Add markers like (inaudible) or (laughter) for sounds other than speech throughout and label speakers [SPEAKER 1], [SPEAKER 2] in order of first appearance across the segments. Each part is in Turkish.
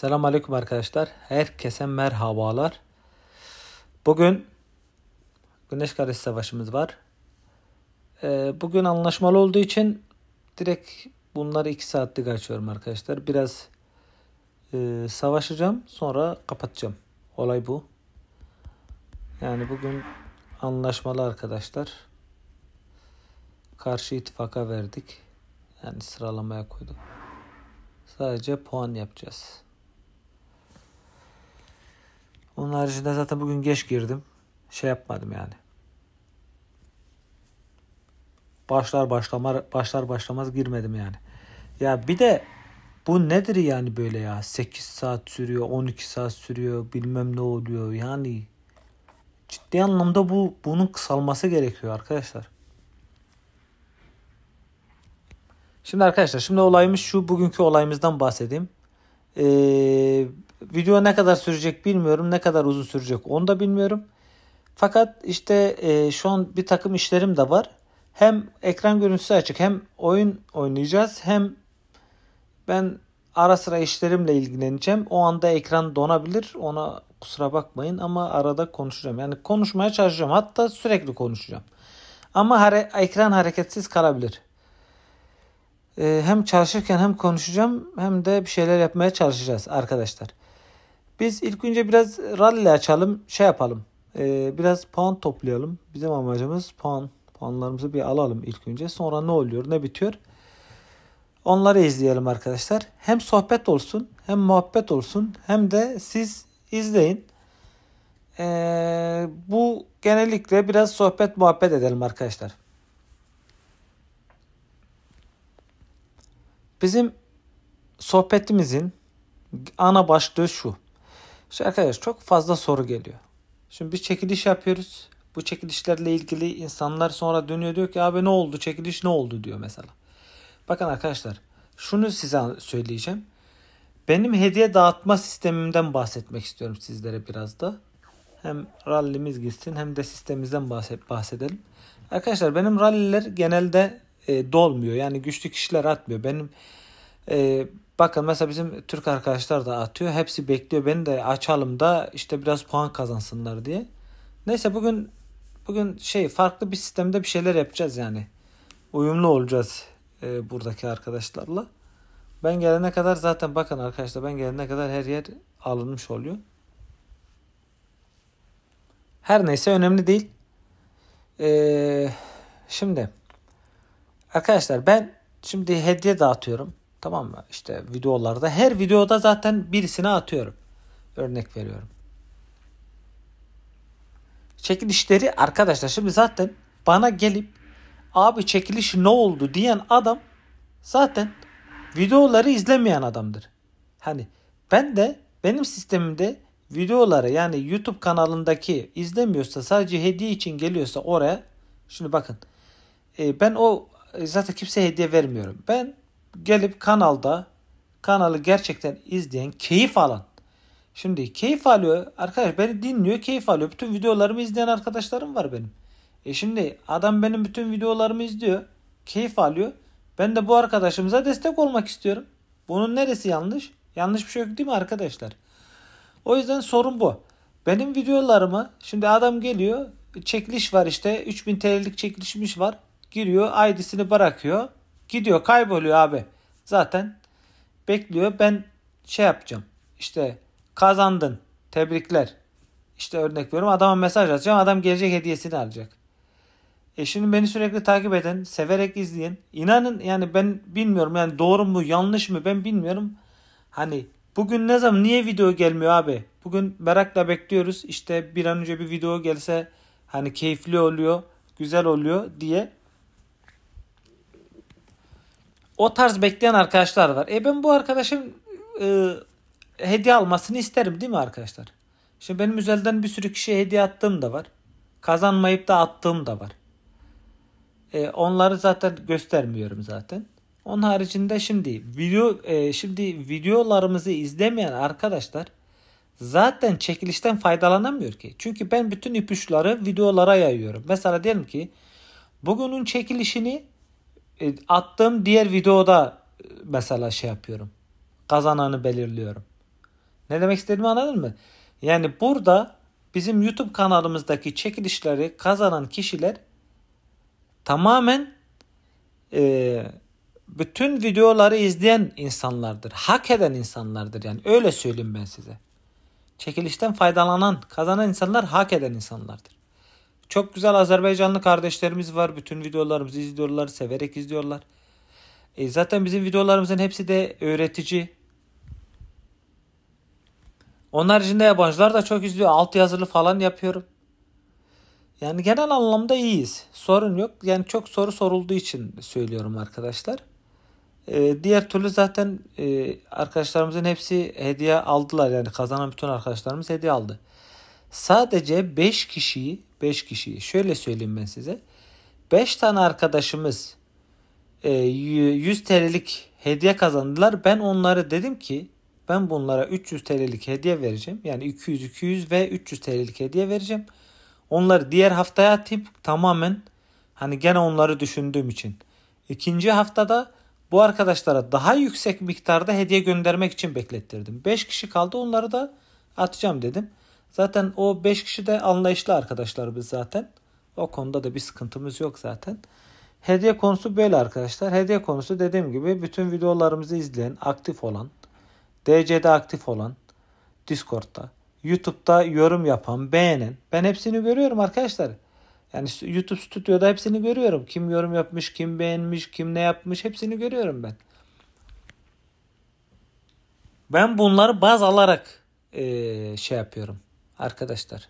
[SPEAKER 1] Selamun Aleyküm arkadaşlar. Herkese merhabalar. Bugün Güneş Karesi Savaşımız var. Ee, bugün anlaşmalı olduğu için direkt bunları 2 saatlik açıyorum arkadaşlar. Biraz e, savaşacağım sonra kapatacağım. Olay bu. Yani bugün anlaşmalı arkadaşlar. Karşı ittifaka verdik. Yani sıralamaya koyduk. Sadece puan yapacağız. Onun haricinde zaten bugün geç girdim. Şey yapmadım yani. Başlar başlamar başlar başlamaz girmedim yani. Ya bir de bu nedir yani böyle ya? 8 saat sürüyor, 12 saat sürüyor, bilmem ne oluyor. Yani ciddi anlamda bu bunun kısalması gerekiyor arkadaşlar. Şimdi arkadaşlar şimdi olayımız şu bugünkü olayımızdan bahsedeyim. Ee, Video ne kadar sürecek bilmiyorum. Ne kadar uzun sürecek onu da bilmiyorum. Fakat işte e, şu an bir takım işlerim de var. Hem ekran görüntüsü açık hem oyun oynayacağız hem ben ara sıra işlerimle ilgileneceğim. O anda ekran donabilir. Ona kusura bakmayın ama arada konuşacağım. Yani konuşmaya çalışacağım. Hatta sürekli konuşacağım. Ama hare ekran hareketsiz kalabilir. Ee, hem çalışırken hem konuşacağım hem de bir şeyler yapmaya çalışacağız arkadaşlar. Biz ilk önce biraz rally açalım, şey yapalım. E, biraz puan toplayalım. Bizim amacımız puan. Puanlarımızı bir alalım ilk önce. Sonra ne oluyor, ne bitiyor? Onları izleyelim arkadaşlar. Hem sohbet olsun, hem muhabbet olsun, hem de siz izleyin. Ee, bu genellikle biraz sohbet muhabbet edelim arkadaşlar. Bizim sohbetimizin ana başlığı şu. Şimdi arkadaş çok fazla soru geliyor. Şimdi bir çekiliş yapıyoruz. Bu çekilişlerle ilgili insanlar sonra dönüyor diyor ki abi ne oldu çekiliş ne oldu diyor mesela. Bakın arkadaşlar şunu size söyleyeceğim. Benim hediye dağıtma sistemimden bahsetmek istiyorum sizlere biraz da. Hem rallimiz gitsin hem de sistemimizden bahsedelim. Arkadaşlar benim ralliler genelde e, dolmuyor. Yani güçlü kişiler atmıyor. Benim e, Bakın mesela bizim Türk arkadaşlar da atıyor. Hepsi bekliyor beni de açalım da işte biraz puan kazansınlar diye. Neyse bugün bugün şey farklı bir sistemde bir şeyler yapacağız yani. Uyumlu olacağız e, buradaki arkadaşlarla. Ben gelene kadar zaten bakın arkadaşlar ben gelene kadar her yer alınmış oluyor. Her neyse önemli değil. Ee, şimdi arkadaşlar ben şimdi hediye dağıtıyorum. Tamam mı? İşte videolarda her videoda zaten birisine atıyorum. Örnek veriyorum. Çekilişleri arkadaşlar şimdi zaten bana gelip abi çekiliş ne oldu diyen adam zaten videoları izlemeyen adamdır. Hani ben de benim sistemimde videoları yani YouTube kanalındaki izlemiyorsa sadece hediye için geliyorsa oraya şimdi bakın e, ben o e, zaten kimseye hediye vermiyorum. Ben gelip kanalda kanalı gerçekten izleyen, keyif alan. Şimdi keyif alıyor. Arkadaş beni dinliyor, keyif alıyor. Bütün videolarımı izleyen arkadaşlarım var benim. E şimdi adam benim bütün videolarımı izliyor. Keyif alıyor. Ben de bu arkadaşımıza destek olmak istiyorum. Bunun neresi yanlış? Yanlış bir şey yok değil mi arkadaşlar? O yüzden sorun bu. Benim videolarımı şimdi adam geliyor. Çekiliş var işte. 3000 TL'lik çekilişmiş var. Giriyor. ID'sini bırakıyor. Gidiyor kayboluyor abi. Zaten bekliyor ben şey yapacağım. İşte kazandın tebrikler. İşte örnek veriyorum adama mesaj atacağım adam gelecek hediyesini alacak. E şimdi beni sürekli takip eden, severek izleyen, inanın yani ben bilmiyorum yani doğru mu yanlış mı ben bilmiyorum. Hani bugün ne zaman niye video gelmiyor abi? Bugün merakla bekliyoruz işte bir an önce bir video gelse hani keyifli oluyor, güzel oluyor diye o tarz bekleyen arkadaşlar var. E ben bu arkadaşın e, hediye almasını isterim değil mi arkadaşlar? Şimdi benim özelden bir sürü kişiye hediye attığım da var. Kazanmayıp da attığım da var. E, onları zaten göstermiyorum zaten. Onun haricinde şimdi video e, şimdi videolarımızı izlemeyen arkadaşlar zaten çekilişten faydalanamıyor ki. Çünkü ben bütün ipuçları videolara yayıyorum. Mesela diyelim ki bugünün çekilişini e, attığım diğer videoda e, mesela şey yapıyorum. Kazananı belirliyorum. Ne demek istediğimi anladın mı? Yani burada bizim YouTube kanalımızdaki çekilişleri kazanan kişiler tamamen e, bütün videoları izleyen insanlardır. Hak eden insanlardır yani. Öyle söyleyeyim ben size. Çekilişten faydalanan, kazanan insanlar hak eden insanlardır. Çok güzel Azerbaycanlı kardeşlerimiz var. Bütün videolarımızı izliyorlar, severek izliyorlar. E zaten bizim videolarımızın hepsi de öğretici. Onun haricinde yabancılar da çok izliyor. Alt yazılı falan yapıyorum. Yani genel anlamda iyiyiz. Sorun yok. Yani çok soru sorulduğu için söylüyorum arkadaşlar. Ee, diğer türlü zaten e, arkadaşlarımızın hepsi hediye aldılar. Yani kazanan bütün arkadaşlarımız hediye aldı sadece 5 kişiyi 5 kişiyi şöyle söyleyeyim ben size. 5 tane arkadaşımız 100 e, TL'lik hediye kazandılar. Ben onlara dedim ki ben bunlara 300 TL'lik hediye vereceğim. Yani 200 200 ve 300 TL'lik hediye vereceğim. Onları diğer haftaya atayım tamamen hani gene onları düşündüğüm için. İkinci haftada bu arkadaşlara daha yüksek miktarda hediye göndermek için beklettirdim. 5 kişi kaldı onları da atacağım dedim. Zaten o 5 kişi de anlayışlı arkadaşlar biz zaten. O konuda da bir sıkıntımız yok zaten. Hediye konusu böyle arkadaşlar. Hediye konusu dediğim gibi bütün videolarımızı izleyen, aktif olan, DC'de aktif olan, Discord'da, YouTube'da yorum yapan, beğenen. Ben hepsini görüyorum arkadaşlar. Yani YouTube stüdyoda hepsini görüyorum. Kim yorum yapmış, kim beğenmiş, kim ne yapmış hepsini görüyorum ben. Ben bunları baz alarak e, şey yapıyorum arkadaşlar.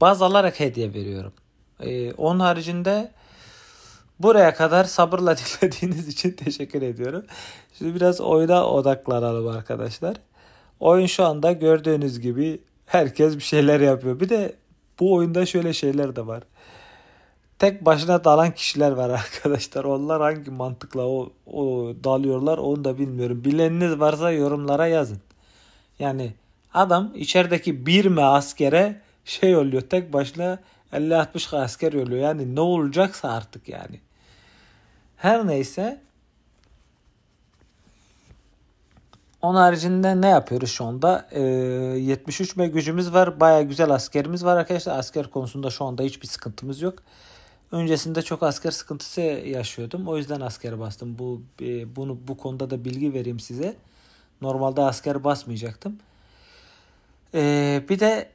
[SPEAKER 1] Baz alarak hediye veriyorum. Ee, onun haricinde buraya kadar sabırla (laughs) dinlediğiniz için teşekkür ediyorum. Şimdi biraz oyuna odaklanalım arkadaşlar. Oyun şu anda gördüğünüz gibi herkes bir şeyler yapıyor. Bir de bu oyunda şöyle şeyler de var. Tek başına dalan kişiler var (laughs) arkadaşlar. Onlar hangi mantıkla o, o dalıyorlar onu da bilmiyorum. Bileniniz varsa yorumlara yazın. Yani Adam içerideki bir mi askere şey oluyor tek başına 50-60 asker oluyor. Yani ne olacaksa artık yani. Her neyse Onun haricinde ne yapıyoruz şu anda? Ee, 73 M gücümüz var. Baya güzel askerimiz var arkadaşlar. Asker konusunda şu anda hiçbir sıkıntımız yok. Öncesinde çok asker sıkıntısı yaşıyordum. O yüzden asker bastım. Bu e, bunu bu konuda da bilgi vereyim size. Normalde asker basmayacaktım. Ee, bir de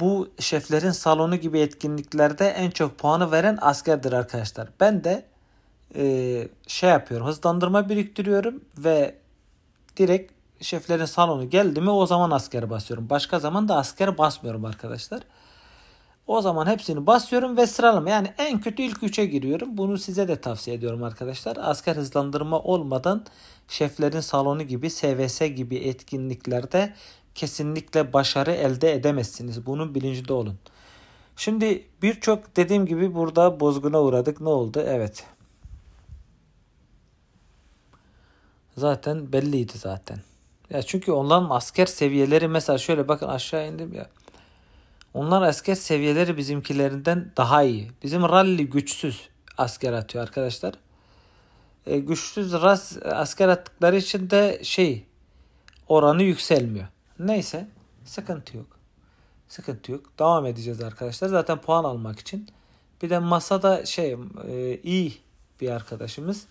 [SPEAKER 1] bu şeflerin salonu gibi etkinliklerde en çok puanı veren askerdir arkadaşlar. Ben de e, şey yapıyorum hızlandırma biriktiriyorum ve direkt şeflerin salonu geldi mi o zaman asker basıyorum. Başka zaman da asker basmıyorum arkadaşlar. O zaman hepsini basıyorum ve sıralım. yani en kötü ilk 3'e giriyorum. Bunu size de tavsiye ediyorum arkadaşlar. Asker hızlandırma olmadan şeflerin salonu gibi SVS gibi etkinliklerde kesinlikle başarı elde edemezsiniz. Bunun bilincinde olun. Şimdi birçok dediğim gibi burada bozguna uğradık. Ne oldu? Evet. Zaten belliydi zaten. Ya çünkü onların asker seviyeleri mesela şöyle bakın aşağı indim ya. Onlar asker seviyeleri bizimkilerinden daha iyi. Bizim rally güçsüz asker atıyor arkadaşlar. E, güçsüz ras, asker attıkları için de şey oranı yükselmiyor. Neyse sıkıntı yok. Sıkıntı yok. Devam edeceğiz arkadaşlar. Zaten puan almak için. Bir de masada şey e, iyi bir arkadaşımız.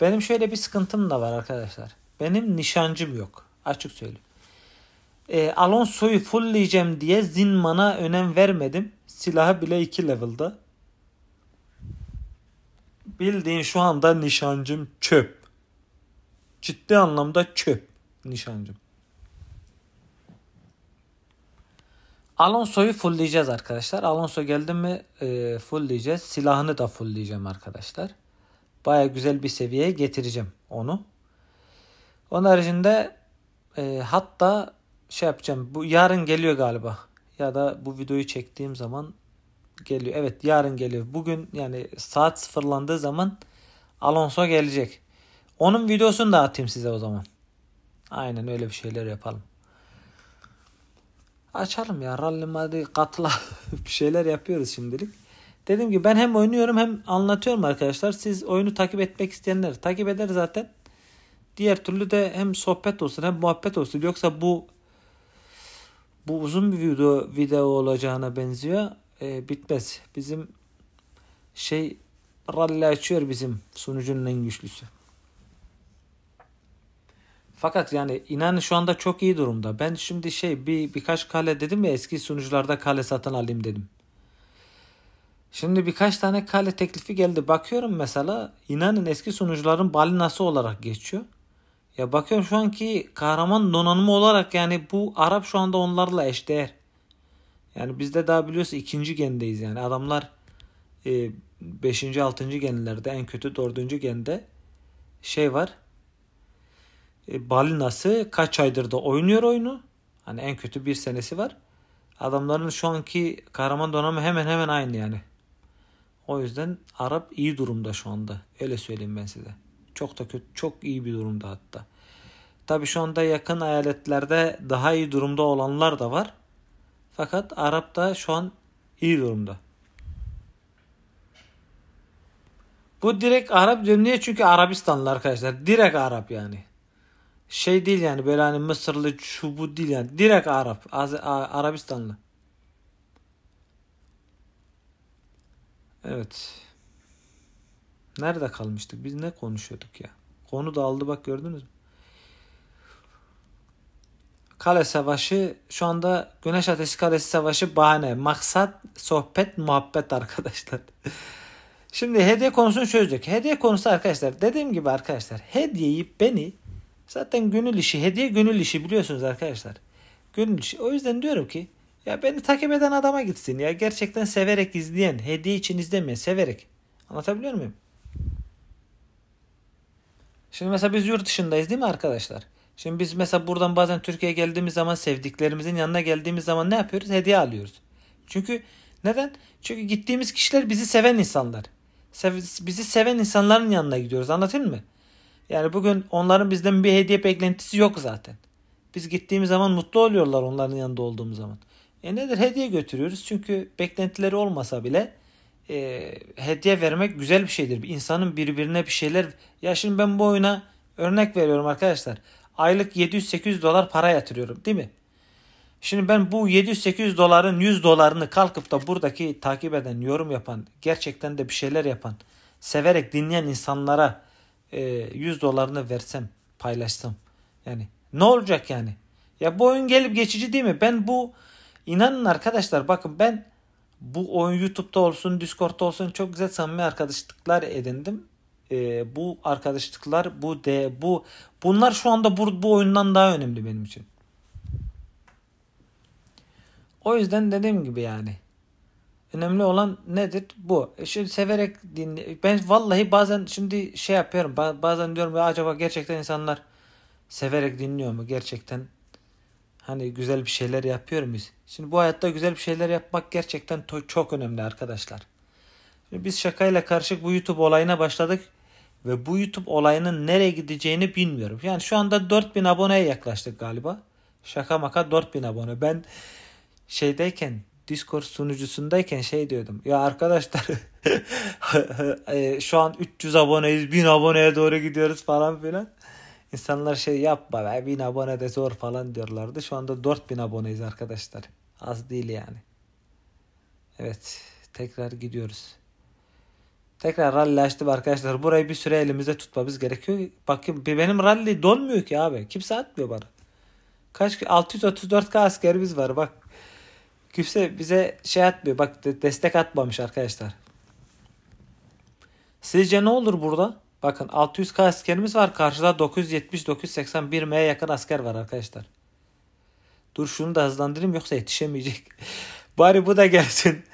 [SPEAKER 1] Benim şöyle bir sıkıntım da var arkadaşlar. Benim nişancım yok. Açık söyleyeyim. E, Alonso'yu fullleyeceğim diye Zinman'a önem vermedim. Silahı bile 2 level'da. Bildiğin şu anda nişancım çöp. Ciddi anlamda çöp nişancım. Alonso'yu fullleyeceğiz arkadaşlar. Alonso geldi mi e, fullleyeceğiz. Silahını da fullleyeceğim arkadaşlar. Baya güzel bir seviyeye getireceğim onu. Onun haricinde e, hatta şey yapacağım. Bu yarın geliyor galiba. Ya da bu videoyu çektiğim zaman geliyor. Evet yarın geliyor. Bugün yani saat sıfırlandığı zaman Alonso gelecek. Onun videosunu da atayım size o zaman. Aynen öyle bir şeyler yapalım açalım ya. Rallim hadi katla (laughs) bir şeyler yapıyoruz şimdilik. dedim ki ben hem oynuyorum hem anlatıyorum arkadaşlar. Siz oyunu takip etmek isteyenler takip eder zaten. Diğer türlü de hem sohbet olsun hem muhabbet olsun. Yoksa bu bu uzun bir video, video olacağına benziyor. Ee, bitmez. Bizim şey rally açıyor bizim sunucunun en güçlüsü. Fakat yani inan şu anda çok iyi durumda. Ben şimdi şey bir birkaç kale dedim ya eski sunucularda kale satın alayım dedim. Şimdi birkaç tane kale teklifi geldi. Bakıyorum mesela inanın eski sunucuların balinası olarak geçiyor. Ya bakıyorum şu anki kahraman donanımı olarak yani bu Arap şu anda onlarla eşdeğer. Yani biz de daha biliyorsun ikinci gendeyiz yani. Adamlar 5. E, 6. genlerde en kötü dördüncü gende şey var e, balinası kaç aydır da oynuyor oyunu. Hani en kötü bir senesi var. Adamların şu anki kahraman donanımı hemen hemen aynı yani. O yüzden Arap iyi durumda şu anda. Öyle söyleyeyim ben size. Çok da kötü, çok iyi bir durumda hatta. Tabi şu anda yakın eyaletlerde daha iyi durumda olanlar da var. Fakat Arap da şu an iyi durumda. Bu direkt Arap diyorum niye? Çünkü Arabistanlı arkadaşlar. Direkt Arap yani şey değil yani böyle hani Mısırlı şu bu değil yani. Direkt Arap. Az, Arabistanlı. Evet. Nerede kalmıştık? Biz ne konuşuyorduk ya? Konu da aldı bak gördünüz mü? Kale Savaşı şu anda Güneş Ateşi Kalesi Savaşı bahane. Maksat sohbet muhabbet arkadaşlar. (laughs) Şimdi hediye konusunu çözdük. Hediye konusu arkadaşlar dediğim gibi arkadaşlar hediyeyi beni Zaten gönül işi, hediye gönül işi biliyorsunuz arkadaşlar. Gönül işi. O yüzden diyorum ki ya beni takip eden adama gitsin ya. Gerçekten severek izleyen, hediye için izlemeyen, severek. Anlatabiliyor muyum? Şimdi mesela biz yurt dışındayız değil mi arkadaşlar? Şimdi biz mesela buradan bazen Türkiye'ye geldiğimiz zaman sevdiklerimizin yanına geldiğimiz zaman ne yapıyoruz? Hediye alıyoruz. Çünkü neden? Çünkü gittiğimiz kişiler bizi seven insanlar. Sev, bizi seven insanların yanına gidiyoruz. Anlatayım mı? Yani bugün onların bizden bir hediye beklentisi yok zaten. Biz gittiğimiz zaman mutlu oluyorlar onların yanında olduğumuz zaman. E nedir hediye götürüyoruz çünkü beklentileri olmasa bile e, hediye vermek güzel bir şeydir. Bir insanın birbirine bir şeyler ya şimdi ben bu oyuna örnek veriyorum arkadaşlar. Aylık 700-800 dolar para yatırıyorum değil mi? Şimdi ben bu 700-800 doların 100 dolarını kalkıp da buradaki takip eden, yorum yapan, gerçekten de bir şeyler yapan, severek dinleyen insanlara 100 e, dolarını versem paylaşsam yani ne olacak yani? Ya bu oyun gelip geçici değil mi? Ben bu inanın arkadaşlar bakın ben bu oyun YouTube'da olsun Discord'da olsun çok güzel samimi arkadaşlıklar edindim. Ee, bu arkadaşlıklar bu de bu bunlar şu anda bu, bu oyundan daha önemli benim için. O yüzden dediğim gibi yani Önemli olan nedir? Bu. E, şimdi severek dinle. Ben vallahi bazen şimdi şey yapıyorum. Bazen diyorum ya acaba gerçekten insanlar severek dinliyor mu? Gerçekten hani güzel bir şeyler yapıyor muyuz? Şimdi bu hayatta güzel bir şeyler yapmak gerçekten çok önemli arkadaşlar. Şimdi biz şakayla karışık bu YouTube olayına başladık ve bu YouTube olayının nereye gideceğini bilmiyorum. Yani şu anda 4000 aboneye yaklaştık galiba. Şaka maka 4000 abone. Ben şeydeyken Discord sunucusundayken şey diyordum. Ya arkadaşlar (laughs) e, şu an 300 aboneyiz 1000 aboneye doğru gidiyoruz falan filan. İnsanlar şey yapma be 1000 abone de zor falan diyorlardı. Şu anda 4000 aboneyiz arkadaşlar. Az değil yani. Evet tekrar gidiyoruz. Tekrar rally açtım arkadaşlar. Burayı bir süre elimizde tutmamız gerekiyor. Bakın benim rally donmuyor ki abi. Kimse atmıyor bana. Kaç 634k askerimiz var bak. Kimse bize şey atmıyor. Bak destek atmamış arkadaşlar. Sizce ne olur burada? Bakın 600k askerimiz var. Karşıda 970-981M'ye yakın asker var arkadaşlar. Dur şunu da hızlandırayım yoksa yetişemeyecek. (laughs) Bari bu da gelsin.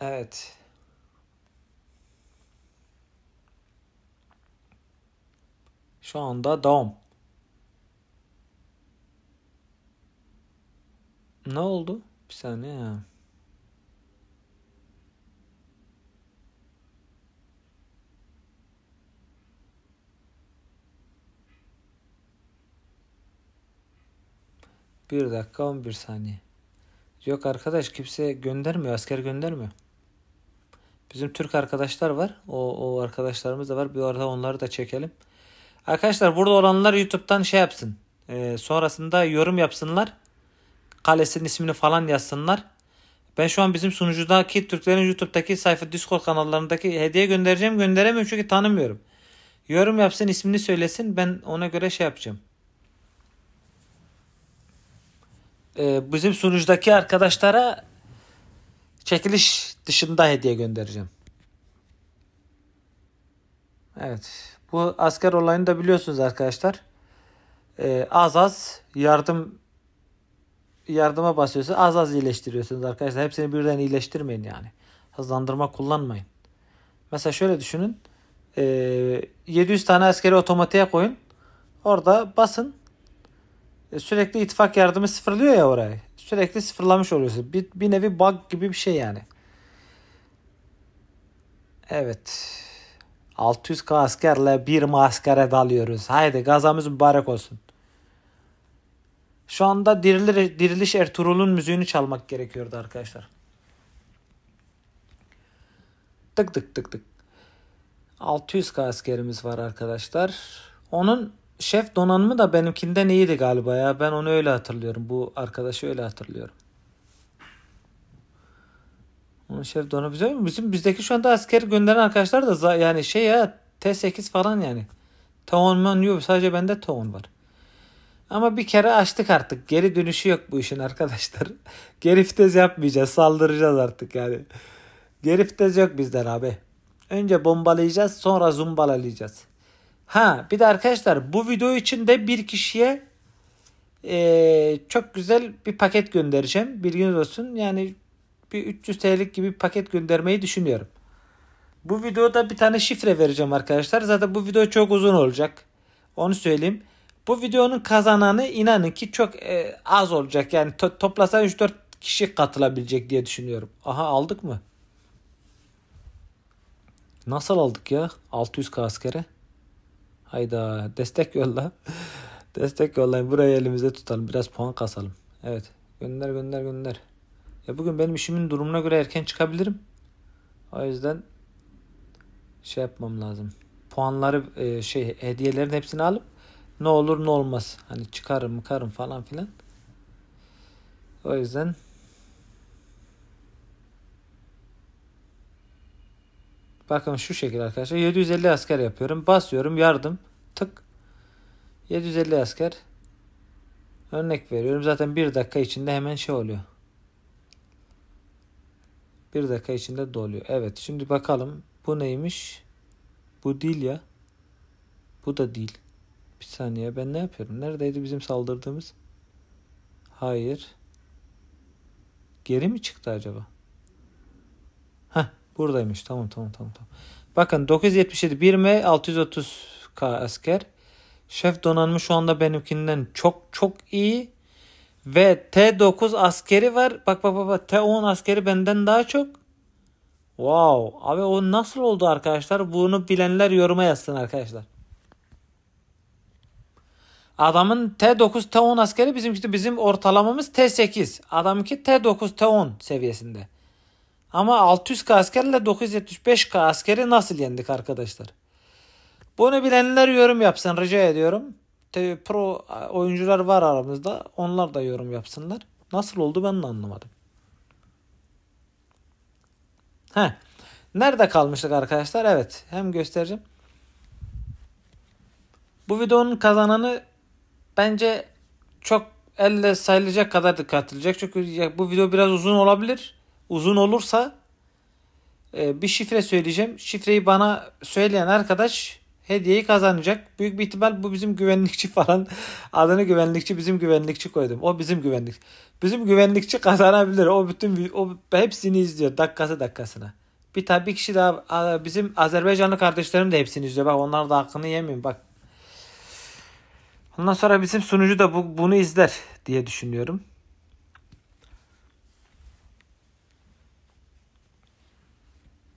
[SPEAKER 1] Evet. Şu anda devam. Ne oldu? Bir saniye ya. Bir dakika bir saniye. Yok arkadaş kimse göndermiyor. Asker göndermiyor. Bizim Türk arkadaşlar var. O, o arkadaşlarımız da var. Bir arada onları da çekelim. Arkadaşlar burada olanlar YouTube'dan şey yapsın. Ee, sonrasında yorum yapsınlar kalesinin ismini falan yazsınlar. Ben şu an bizim sunucudaki Türklerin YouTube'daki sayfa Discord kanallarındaki hediye göndereceğim. Gönderemiyorum çünkü tanımıyorum. Yorum yapsın ismini söylesin ben ona göre şey yapacağım. Ee, bizim sunucudaki arkadaşlara çekiliş dışında hediye göndereceğim. Evet. Bu asker olayını da biliyorsunuz arkadaşlar. Ee, az az yardım yardıma basıyorsunuz. Az az iyileştiriyorsunuz arkadaşlar. Hepsini birden iyileştirmeyin yani. Hızlandırma kullanmayın. Mesela şöyle düşünün. 700 ee, tane askeri otomatiğe koyun. Orada basın. Ee, sürekli ittifak yardımı sıfırlıyor ya orayı. Sürekli sıfırlamış oluyorsun. Bir, bir nevi bug gibi bir şey yani. Evet. 600k askerle bir maskere dalıyoruz. Haydi gazamız mübarek olsun. Şu anda Diriliş, Diriliş Ertuğrul'un müziğini çalmak gerekiyordu arkadaşlar. Tık tık tık tık. 600 askerimiz var arkadaşlar. Onun şef donanımı da benimkinden iyiydi galiba ya. Ben onu öyle hatırlıyorum. Bu arkadaşı öyle hatırlıyorum. Onun şef donanımı bizim, bizim bizdeki şu anda asker gönderen arkadaşlar da yani şey ya T8 falan yani. Taon ben yok. Sadece bende taon var. Ama bir kere açtık artık. Geri dönüşü yok bu işin arkadaşlar. (laughs) Geri vites yapmayacağız. Saldıracağız artık yani. Geri vites yok bizden abi. Önce bombalayacağız sonra zumbalayacağız. Ha bir de arkadaşlar bu video için de bir kişiye ee, çok güzel bir paket göndereceğim. Bilginiz olsun. Yani bir 300 TL'lik gibi bir paket göndermeyi düşünüyorum. Bu videoda bir tane şifre vereceğim arkadaşlar. Zaten bu video çok uzun olacak. Onu söyleyeyim. Bu videonun kazananı inanın ki çok e, az olacak. Yani to- toplasan 3-4 kişi katılabilecek diye düşünüyorum. Aha aldık mı? Nasıl aldık ya? 600k askere. Hayda destek yolla. (laughs) destek yollayın. Burayı elimize tutalım. Biraz puan kasalım. Evet. Gönder gönder gönder. Ya bugün benim işimin durumuna göre erken çıkabilirim. O yüzden şey yapmam lazım. Puanları e, şey hediyelerin hepsini alıp ne olur ne olmaz. Hani çıkarım mıkarım falan filan. O yüzden Bakın şu şekilde arkadaşlar. 750 asker yapıyorum. Basıyorum yardım. Tık. 750 asker. Örnek veriyorum. Zaten bir dakika içinde hemen şey oluyor. Bir dakika içinde doluyor. Evet. Şimdi bakalım. Bu neymiş? Bu değil ya. Bu da değil. Bir saniye ben ne yapıyorum? Neredeydi bizim saldırdığımız? Hayır. Geri mi çıktı acaba? Ha, buradaymış. Tamam tamam tamam. tamam. Bakın 977 1 M 630K asker. Şef donanımı şu anda benimkinden çok çok iyi. Ve T9 askeri var. Bak bak bak, bak. T10 askeri benden daha çok. Wow. Abi o nasıl oldu arkadaşlar? Bunu bilenler yoruma yazsın arkadaşlar. Adamın T9 T10 askeri bizimki de bizim ortalamamız T8. Adamınki T9 T10 seviyesinde. Ama 600K askerle 975K askeri nasıl yendik arkadaşlar? Bunu bilenler yorum yapsın rica ediyorum. Pro oyuncular var aramızda. Onlar da yorum yapsınlar. Nasıl oldu ben de anlamadım. He. Nerede kalmıştık arkadaşlar? Evet. Hem göstereceğim. Bu videonun kazananı bence çok elle sayılacak kadar dikkat edilecek. Çünkü bu video biraz uzun olabilir. Uzun olursa e, bir şifre söyleyeceğim. Şifreyi bana söyleyen arkadaş hediyeyi kazanacak. Büyük bir ihtimal bu bizim güvenlikçi (laughs) falan. Adını güvenlikçi bizim güvenlikçi koydum. O bizim güvenlik. Bizim güvenlikçi kazanabilir. O bütün o hepsini izliyor dakikası dakikasına. Bir tabii kişi daha bizim Azerbaycanlı kardeşlerim de hepsini izliyor. Bak onlar da hakkını yemeyin. Bak Ondan sonra bizim sunucu da bu, bunu izler diye düşünüyorum.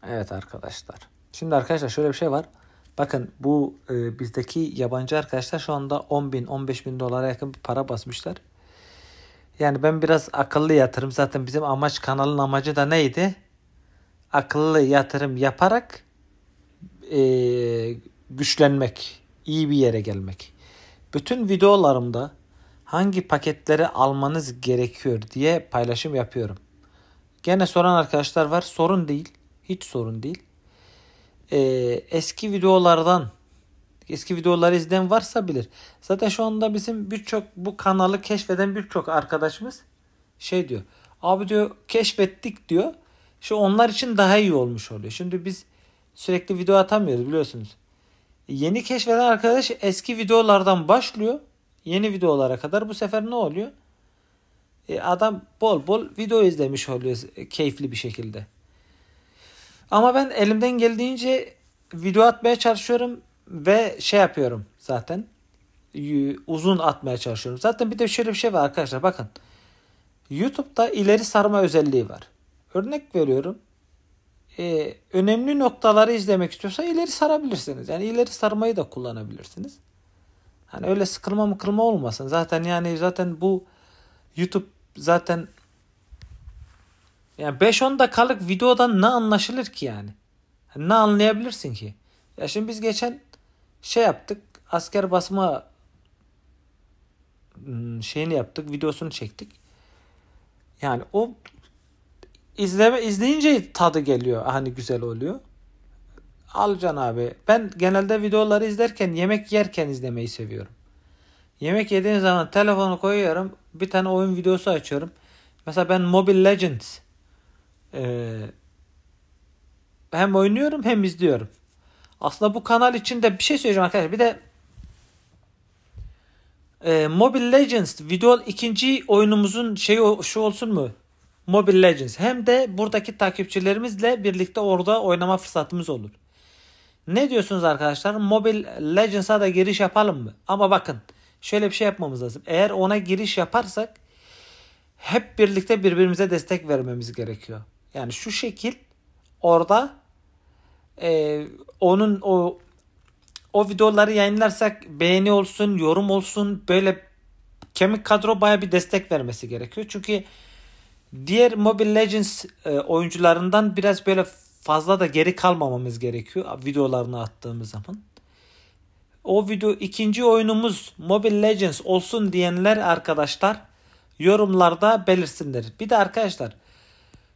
[SPEAKER 1] Evet arkadaşlar. Şimdi arkadaşlar şöyle bir şey var. Bakın bu e, bizdeki yabancı arkadaşlar şu anda 10 bin 15 bin dolara yakın bir para basmışlar. Yani ben biraz akıllı yatırım zaten bizim amaç kanalın amacı da neydi? Akıllı yatırım yaparak e, güçlenmek, iyi bir yere gelmek. Bütün videolarımda hangi paketleri almanız gerekiyor diye paylaşım yapıyorum. Gene soran arkadaşlar var. Sorun değil. Hiç sorun değil. Ee, eski videolardan eski videoları izleyen varsa bilir. Zaten şu anda bizim birçok bu kanalı keşfeden birçok arkadaşımız şey diyor. Abi diyor keşfettik diyor. Şu onlar için daha iyi olmuş oluyor. Şimdi biz sürekli video atamıyoruz biliyorsunuz. Yeni keşfeden arkadaş eski videolardan başlıyor. Yeni videolara kadar bu sefer ne oluyor? E, adam bol bol video izlemiş oluyor keyifli bir şekilde. Ama ben elimden geldiğince video atmaya çalışıyorum ve şey yapıyorum zaten. Uzun atmaya çalışıyorum. Zaten bir de şöyle bir şey var arkadaşlar bakın. YouTube'da ileri sarma özelliği var. Örnek veriyorum e, önemli noktaları izlemek istiyorsa ileri sarabilirsiniz. Yani ileri sarmayı da kullanabilirsiniz. Hani öyle sıkılma mı mıkılma olmasın. Zaten yani zaten bu YouTube zaten yani 5-10 dakikalık videodan ne anlaşılır ki yani? Hani ne anlayabilirsin ki? Ya şimdi biz geçen şey yaptık. Asker basma ıı, şeyini yaptık. Videosunu çektik. Yani o izleme izleyince tadı geliyor. Hani güzel oluyor. Alcan abi. Ben genelde videoları izlerken yemek yerken izlemeyi seviyorum. Yemek yediğim zaman telefonu koyuyorum. Bir tane oyun videosu açıyorum. Mesela ben Mobile Legends e, hem oynuyorum hem izliyorum. Aslında bu kanal içinde bir şey söyleyeceğim arkadaşlar. Bir de e, Mobile Legends video ikinci oyunumuzun şey şu olsun mu? Mobile Legends hem de buradaki takipçilerimizle birlikte orada oynama fırsatımız olur. Ne diyorsunuz arkadaşlar? Mobile Legends'a da giriş yapalım mı? Ama bakın şöyle bir şey yapmamız lazım. Eğer ona giriş yaparsak hep birlikte birbirimize destek vermemiz gerekiyor. Yani şu şekil orada e, onun o o videoları yayınlarsak beğeni olsun, yorum olsun böyle kemik kadro baya bir destek vermesi gerekiyor. Çünkü diğer Mobile Legends e, oyuncularından biraz böyle fazla da geri kalmamamız gerekiyor videolarını attığımız zaman. O video ikinci oyunumuz Mobile Legends olsun diyenler arkadaşlar yorumlarda belirsinler. Bir de arkadaşlar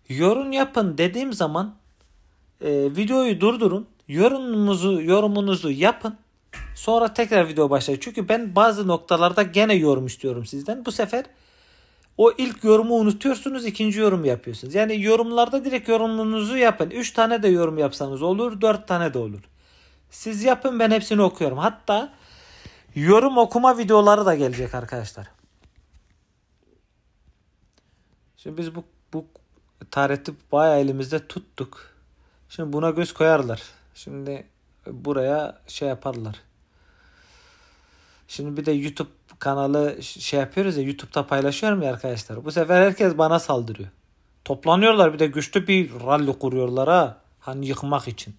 [SPEAKER 1] yorum yapın dediğim zaman e, videoyu durdurun. Yorumunuzu yorumunuzu yapın. Sonra tekrar video başlayın. Çünkü ben bazı noktalarda gene yorum istiyorum sizden. Bu sefer o ilk yorumu unutuyorsunuz ikinci yorum yapıyorsunuz. Yani yorumlarda direkt yorumunuzu yapın. Üç tane de yorum yapsanız olur. Dört tane de olur. Siz yapın ben hepsini okuyorum. Hatta yorum okuma videoları da gelecek arkadaşlar. Şimdi biz bu, bu tarihte bayağı elimizde tuttuk. Şimdi buna göz koyarlar. Şimdi buraya şey yaparlar. Şimdi bir de YouTube kanalı şey yapıyoruz ya YouTube'da paylaşıyorum ya arkadaşlar. Bu sefer herkes bana saldırıyor. Toplanıyorlar bir de güçlü bir rally kuruyorlar ha. Hani yıkmak için.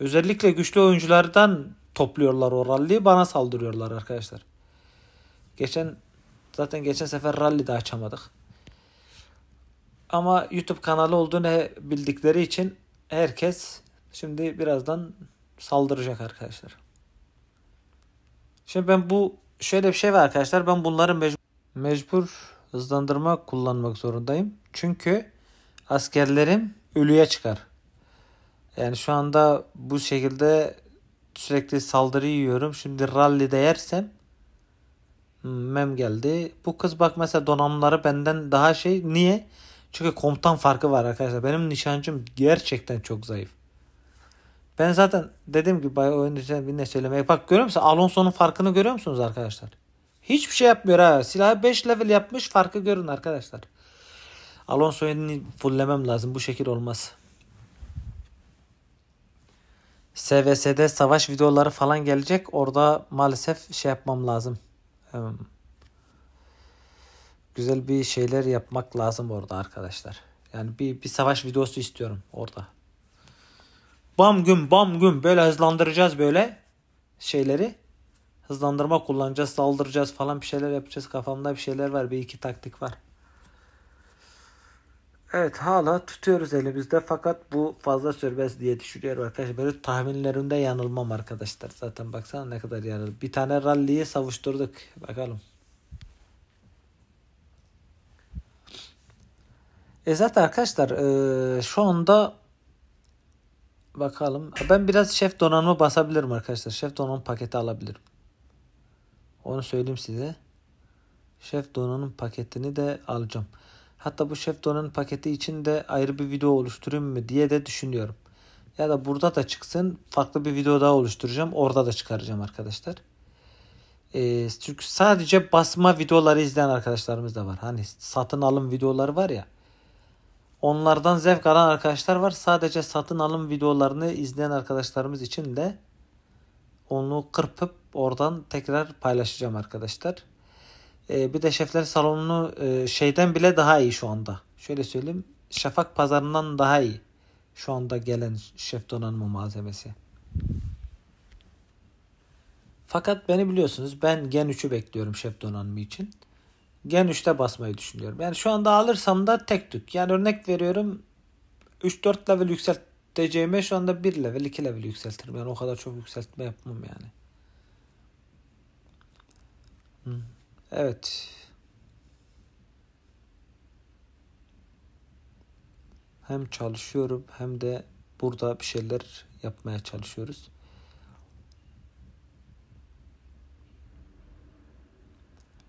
[SPEAKER 1] Özellikle güçlü oyunculardan topluyorlar o rally'i bana saldırıyorlar arkadaşlar. Geçen zaten geçen sefer rally de açamadık. Ama YouTube kanalı olduğunu bildikleri için herkes şimdi birazdan saldıracak arkadaşlar. Şimdi ben bu şöyle bir şey var arkadaşlar. Ben bunları mecbur, mecbur hızlandırma kullanmak zorundayım. Çünkü askerlerim ölüye çıkar. Yani şu anda bu şekilde sürekli saldırı yiyorum. Şimdi rally değersem mem geldi. Bu kız bak mesela donanımları benden daha şey. Niye? Çünkü komutan farkı var arkadaşlar. Benim nişancım gerçekten çok zayıf. Ben zaten dediğim gibi bayağı oyun düzenine söylemeye. Bak görüyor musun? Alonso'nun farkını görüyor musunuz arkadaşlar? Hiçbir şey yapmıyor ha. Silahı 5 level yapmış farkı görün arkadaşlar. Alonso'yu fulllemem lazım. Bu şekil olmaz. SVS'de savaş videoları falan gelecek. Orada maalesef şey yapmam lazım. Güzel bir şeyler yapmak lazım orada arkadaşlar. Yani bir, bir savaş videosu istiyorum orada bam gün bam gün böyle hızlandıracağız böyle şeyleri. Hızlandırma kullanacağız, saldıracağız falan bir şeyler yapacağız. Kafamda bir şeyler var, bir iki taktik var. Evet hala tutuyoruz elimizde fakat bu fazla sürmez diye düşünüyorum arkadaşlar. Böyle tahminlerimde yanılmam arkadaşlar. Zaten baksana ne kadar yanıldım. Bir tane ralliyi savuşturduk. Bakalım. E zaten arkadaşlar e, şu anda Bakalım. Ben biraz şef donanımı basabilirim arkadaşlar. Şef donanım paketi alabilirim. Onu söyleyeyim size. Şef donanım paketini de alacağım. Hatta bu şef donanım paketi için de ayrı bir video oluşturayım mı diye de düşünüyorum. Ya da burada da çıksın. Farklı bir video daha oluşturacağım. Orada da çıkaracağım arkadaşlar. Ee, çünkü sadece basma videoları izleyen arkadaşlarımız da var. Hani satın alım videoları var ya. Onlardan zevk alan arkadaşlar var. Sadece satın alım videolarını izleyen arkadaşlarımız için de onu kırpıp oradan tekrar paylaşacağım arkadaşlar. Ee, bir de şefler salonunu e, şeyden bile daha iyi şu anda. Şöyle söyleyeyim. Şafak pazarından daha iyi. Şu anda gelen şef donanımı malzemesi. Fakat beni biliyorsunuz ben Gen 3'ü bekliyorum şef donanımı için. Gen 3'te basmayı düşünüyorum. Yani şu anda alırsam da tek tük. Yani örnek veriyorum 3-4 level yükselteceğime şu anda 1 level 2 level yükseltirim. Yani o kadar çok yükseltme yapmam yani. Evet. Hem çalışıyorum hem de burada bir şeyler yapmaya çalışıyoruz.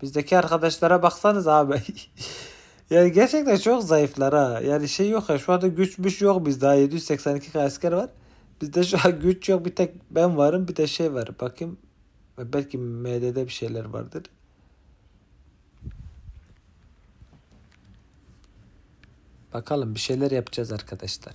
[SPEAKER 1] Bizdeki arkadaşlara baksanız abi. (laughs) yani gerçekten çok zayıflar ha. Yani şey yok ya şu anda güç güç yok bizde. 782 asker var. Bizde şu an güç yok. Bir tek ben varım bir de şey var. Bakayım belki MD'de bir şeyler vardır. Bakalım bir şeyler yapacağız arkadaşlar.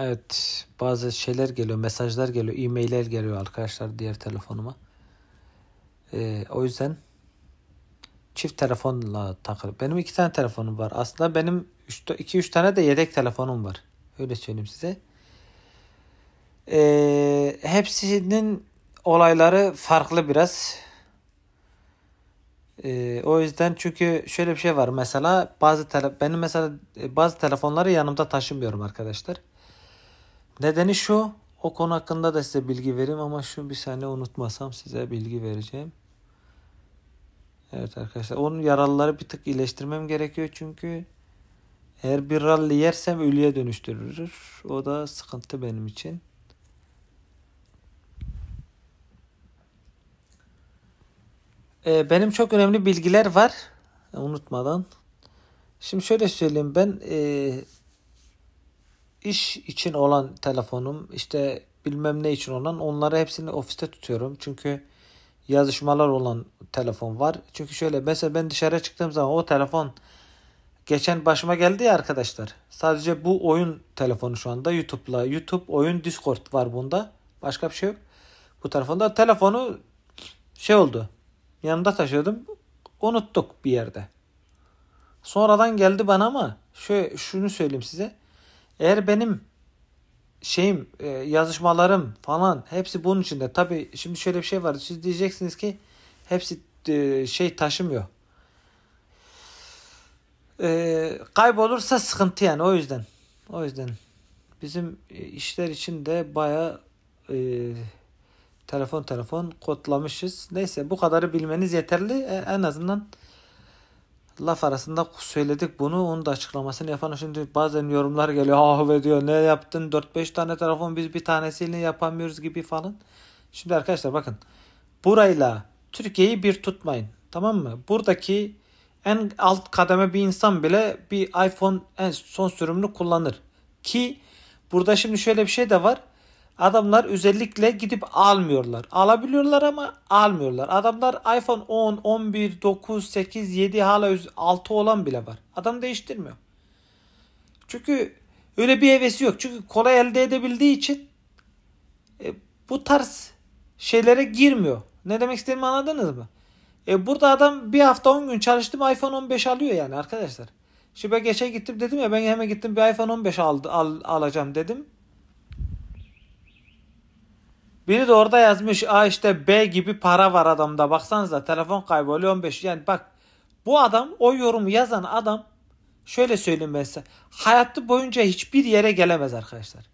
[SPEAKER 1] Evet bazı şeyler geliyor mesajlar geliyor e-mailler geliyor arkadaşlar diğer telefonuma. Ee, o yüzden çift telefonla takılıp benim iki tane telefonum var. Aslında benim 2-3 tane de yedek telefonum var. Öyle söyleyeyim size. Ee, hepsinin olayları farklı biraz. Ee, o yüzden çünkü şöyle bir şey var mesela bazı benim mesela e, bazı telefonları yanımda taşımıyorum arkadaşlar. Nedeni şu, o konu hakkında da size bilgi vereyim ama şu bir saniye unutmasam size bilgi vereceğim. Evet arkadaşlar, onun yaralıları bir tık iyileştirmem gerekiyor çünkü eğer bir ralli yersem ölüye dönüştürür. O da sıkıntı benim için. Ee, benim çok önemli bilgiler var. Unutmadan. Şimdi şöyle söyleyeyim ben e, iş için olan telefonum işte bilmem ne için olan onları hepsini ofiste tutuyorum. Çünkü yazışmalar olan telefon var. Çünkü şöyle mesela ben dışarı çıktığım zaman o telefon geçen başıma geldi ya arkadaşlar. Sadece bu oyun telefonu şu anda YouTube'la. YouTube oyun Discord var bunda. Başka bir şey yok. Bu telefonda telefonu şey oldu. Yanımda taşıyordum. Unuttuk bir yerde. Sonradan geldi bana ama şöyle şunu söyleyeyim size. Eğer benim şeyim e, yazışmalarım falan hepsi bunun içinde. Tabi şimdi şöyle bir şey var. Siz diyeceksiniz ki hepsi e, şey taşımıyor. E, kaybolursa sıkıntı yani o yüzden. O yüzden bizim e, işler için de baya e, telefon telefon kodlamışız. Neyse bu kadarı bilmeniz yeterli. E, en azından laf arasında söyledik bunu. Onun da açıklamasını yapan şimdi bazen yorumlar geliyor. (laughs) Ah ve diyor ne yaptın 4-5 tane telefon biz bir tanesiyle yapamıyoruz gibi falan. Şimdi arkadaşlar bakın. Burayla Türkiye'yi bir tutmayın. Tamam mı? Buradaki en alt kademe bir insan bile bir iPhone en son sürümünü kullanır. Ki burada şimdi şöyle bir şey de var. Adamlar özellikle gidip almıyorlar. Alabiliyorlar ama almıyorlar. Adamlar iPhone 10, 11, 9, 8, 7 hala 6 olan bile var. Adam değiştirmiyor. Çünkü öyle bir hevesi yok. Çünkü kolay elde edebildiği için e, bu tarz şeylere girmiyor. Ne demek istediğimi anladınız mı? E burada adam bir hafta 10 gün çalıştım iPhone 15 alıyor yani arkadaşlar. Şimdi ben geçen gittim dedim ya ben hemen gittim bir iPhone 15 aldı, al, alacağım dedim. Biri de orada yazmış a işte B gibi para var adamda baksanıza telefon kayboluyor 15 yani bak bu adam o yorumu yazan adam şöyle söyleyeyim ben size hayatı boyunca hiçbir yere gelemez arkadaşlar.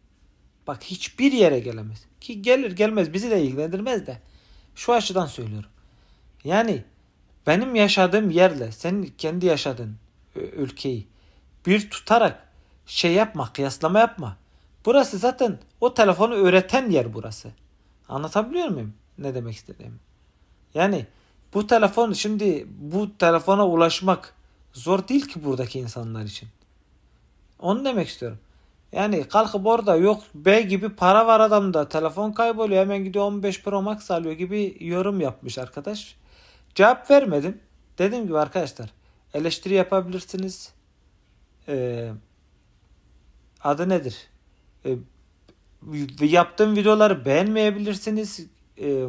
[SPEAKER 1] Bak hiçbir yere gelemez ki gelir gelmez bizi de ilgilendirmez de şu açıdan söylüyorum. Yani benim yaşadığım yerle senin kendi yaşadığın e, ülkeyi bir tutarak şey yapma kıyaslama yapma. Burası zaten o telefonu öğreten yer burası. Anlatabiliyor muyum? Ne demek istediğimi. Yani bu telefon şimdi bu telefona ulaşmak zor değil ki buradaki insanlar için. Onu demek istiyorum. Yani kalkıp orada yok B gibi para var adamda telefon kayboluyor hemen gidiyor 15 Pro Max alıyor gibi yorum yapmış arkadaş. Cevap vermedim. Dedim gibi arkadaşlar eleştiri yapabilirsiniz. Ee, adı nedir? Ee, yaptığım videoları beğenmeyebilirsiniz. Ee,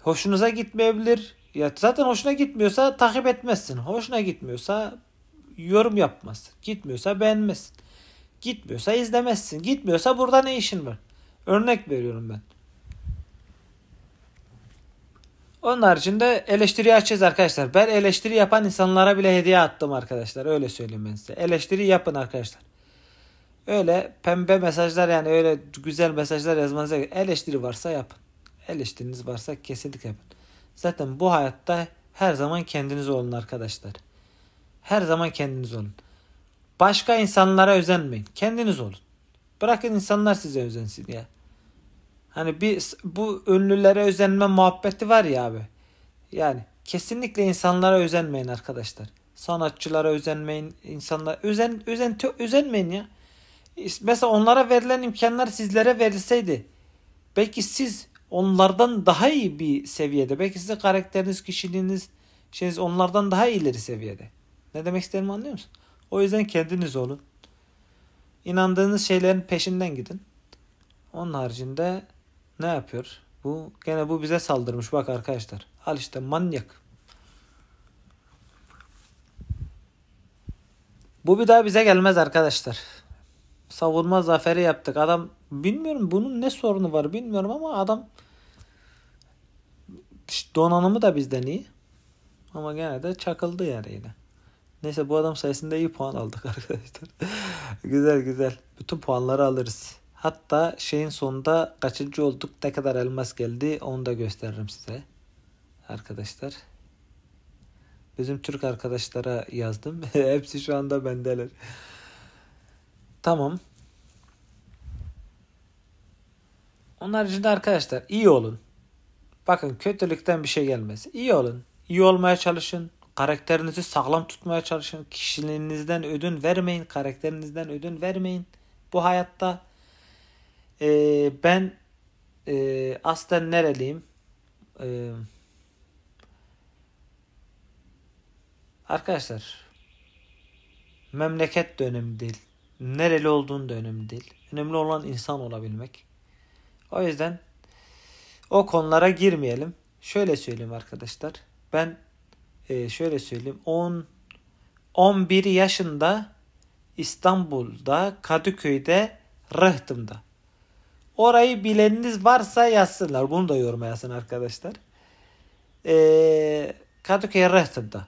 [SPEAKER 1] hoşunuza gitmeyebilir. Ya zaten hoşuna gitmiyorsa takip etmezsin. Hoşuna gitmiyorsa yorum yapmaz, Gitmiyorsa beğenmezsin. Gitmiyorsa izlemezsin. Gitmiyorsa burada ne işin var? Örnek veriyorum ben. Onun haricinde eleştiri açacağız arkadaşlar. Ben eleştiri yapan insanlara bile hediye attım arkadaşlar. Öyle söyleyeyim ben size. Eleştiri yapın arkadaşlar. Öyle pembe mesajlar yani öyle güzel mesajlar yazmanıza gerek. Eleştiri varsa yapın. Eleştiriniz varsa kesinlikle yapın. Zaten bu hayatta her zaman kendiniz olun arkadaşlar. Her zaman kendiniz olun. Başka insanlara özenmeyin. Kendiniz olun. Bırakın insanlar size özensin ya. Hani bir bu ünlülere özenme muhabbeti var ya abi. Yani kesinlikle insanlara özenmeyin arkadaşlar. Sanatçılara özenmeyin, insanlara özen özen özenmeyin ya. Mesela onlara verilen imkanlar sizlere verilseydi belki siz onlardan daha iyi bir seviyede belki sizin karakteriniz, kişiliğiniz şeyiniz onlardan daha ileri seviyede. Ne demek istediğimi anlıyor musun? O yüzden kendiniz olun. İnandığınız şeylerin peşinden gidin. Onun haricinde ne yapıyor? Bu gene bu bize saldırmış bak arkadaşlar. Al işte manyak. Bu bir daha bize gelmez arkadaşlar savunma zaferi yaptık. Adam bilmiyorum bunun ne sorunu var bilmiyorum ama adam donanımı da bizden iyi. Ama gene de çakıldı yani yine. Neyse bu adam sayesinde iyi puan aldık (laughs) arkadaşlar. güzel güzel. Bütün puanları alırız. Hatta şeyin sonunda kaçıncı olduk ne kadar elmas geldi onu da gösteririm size. Arkadaşlar. Bizim Türk arkadaşlara yazdım. (laughs) Hepsi şu anda bendeler. Tamam. Onun haricinde arkadaşlar iyi olun. Bakın kötülükten bir şey gelmez. İyi olun. İyi olmaya çalışın. Karakterinizi sağlam tutmaya çalışın. Kişiliğinizden ödün vermeyin. Karakterinizden ödün vermeyin. Bu hayatta e, ben e, aslen nereliyim? E, arkadaşlar memleket dönemi değil nereli olduğun da önemli değil. Önemli olan insan olabilmek. O yüzden o konulara girmeyelim. Şöyle söyleyeyim arkadaşlar. Ben e, şöyle söyleyeyim. 10 11 yaşında İstanbul'da Kadıköy'de Rıhtım'da. Orayı bileniniz varsa yazsınlar. Bunu da yoruma yazın arkadaşlar. Ee, Kadıköy Rıhtım'da.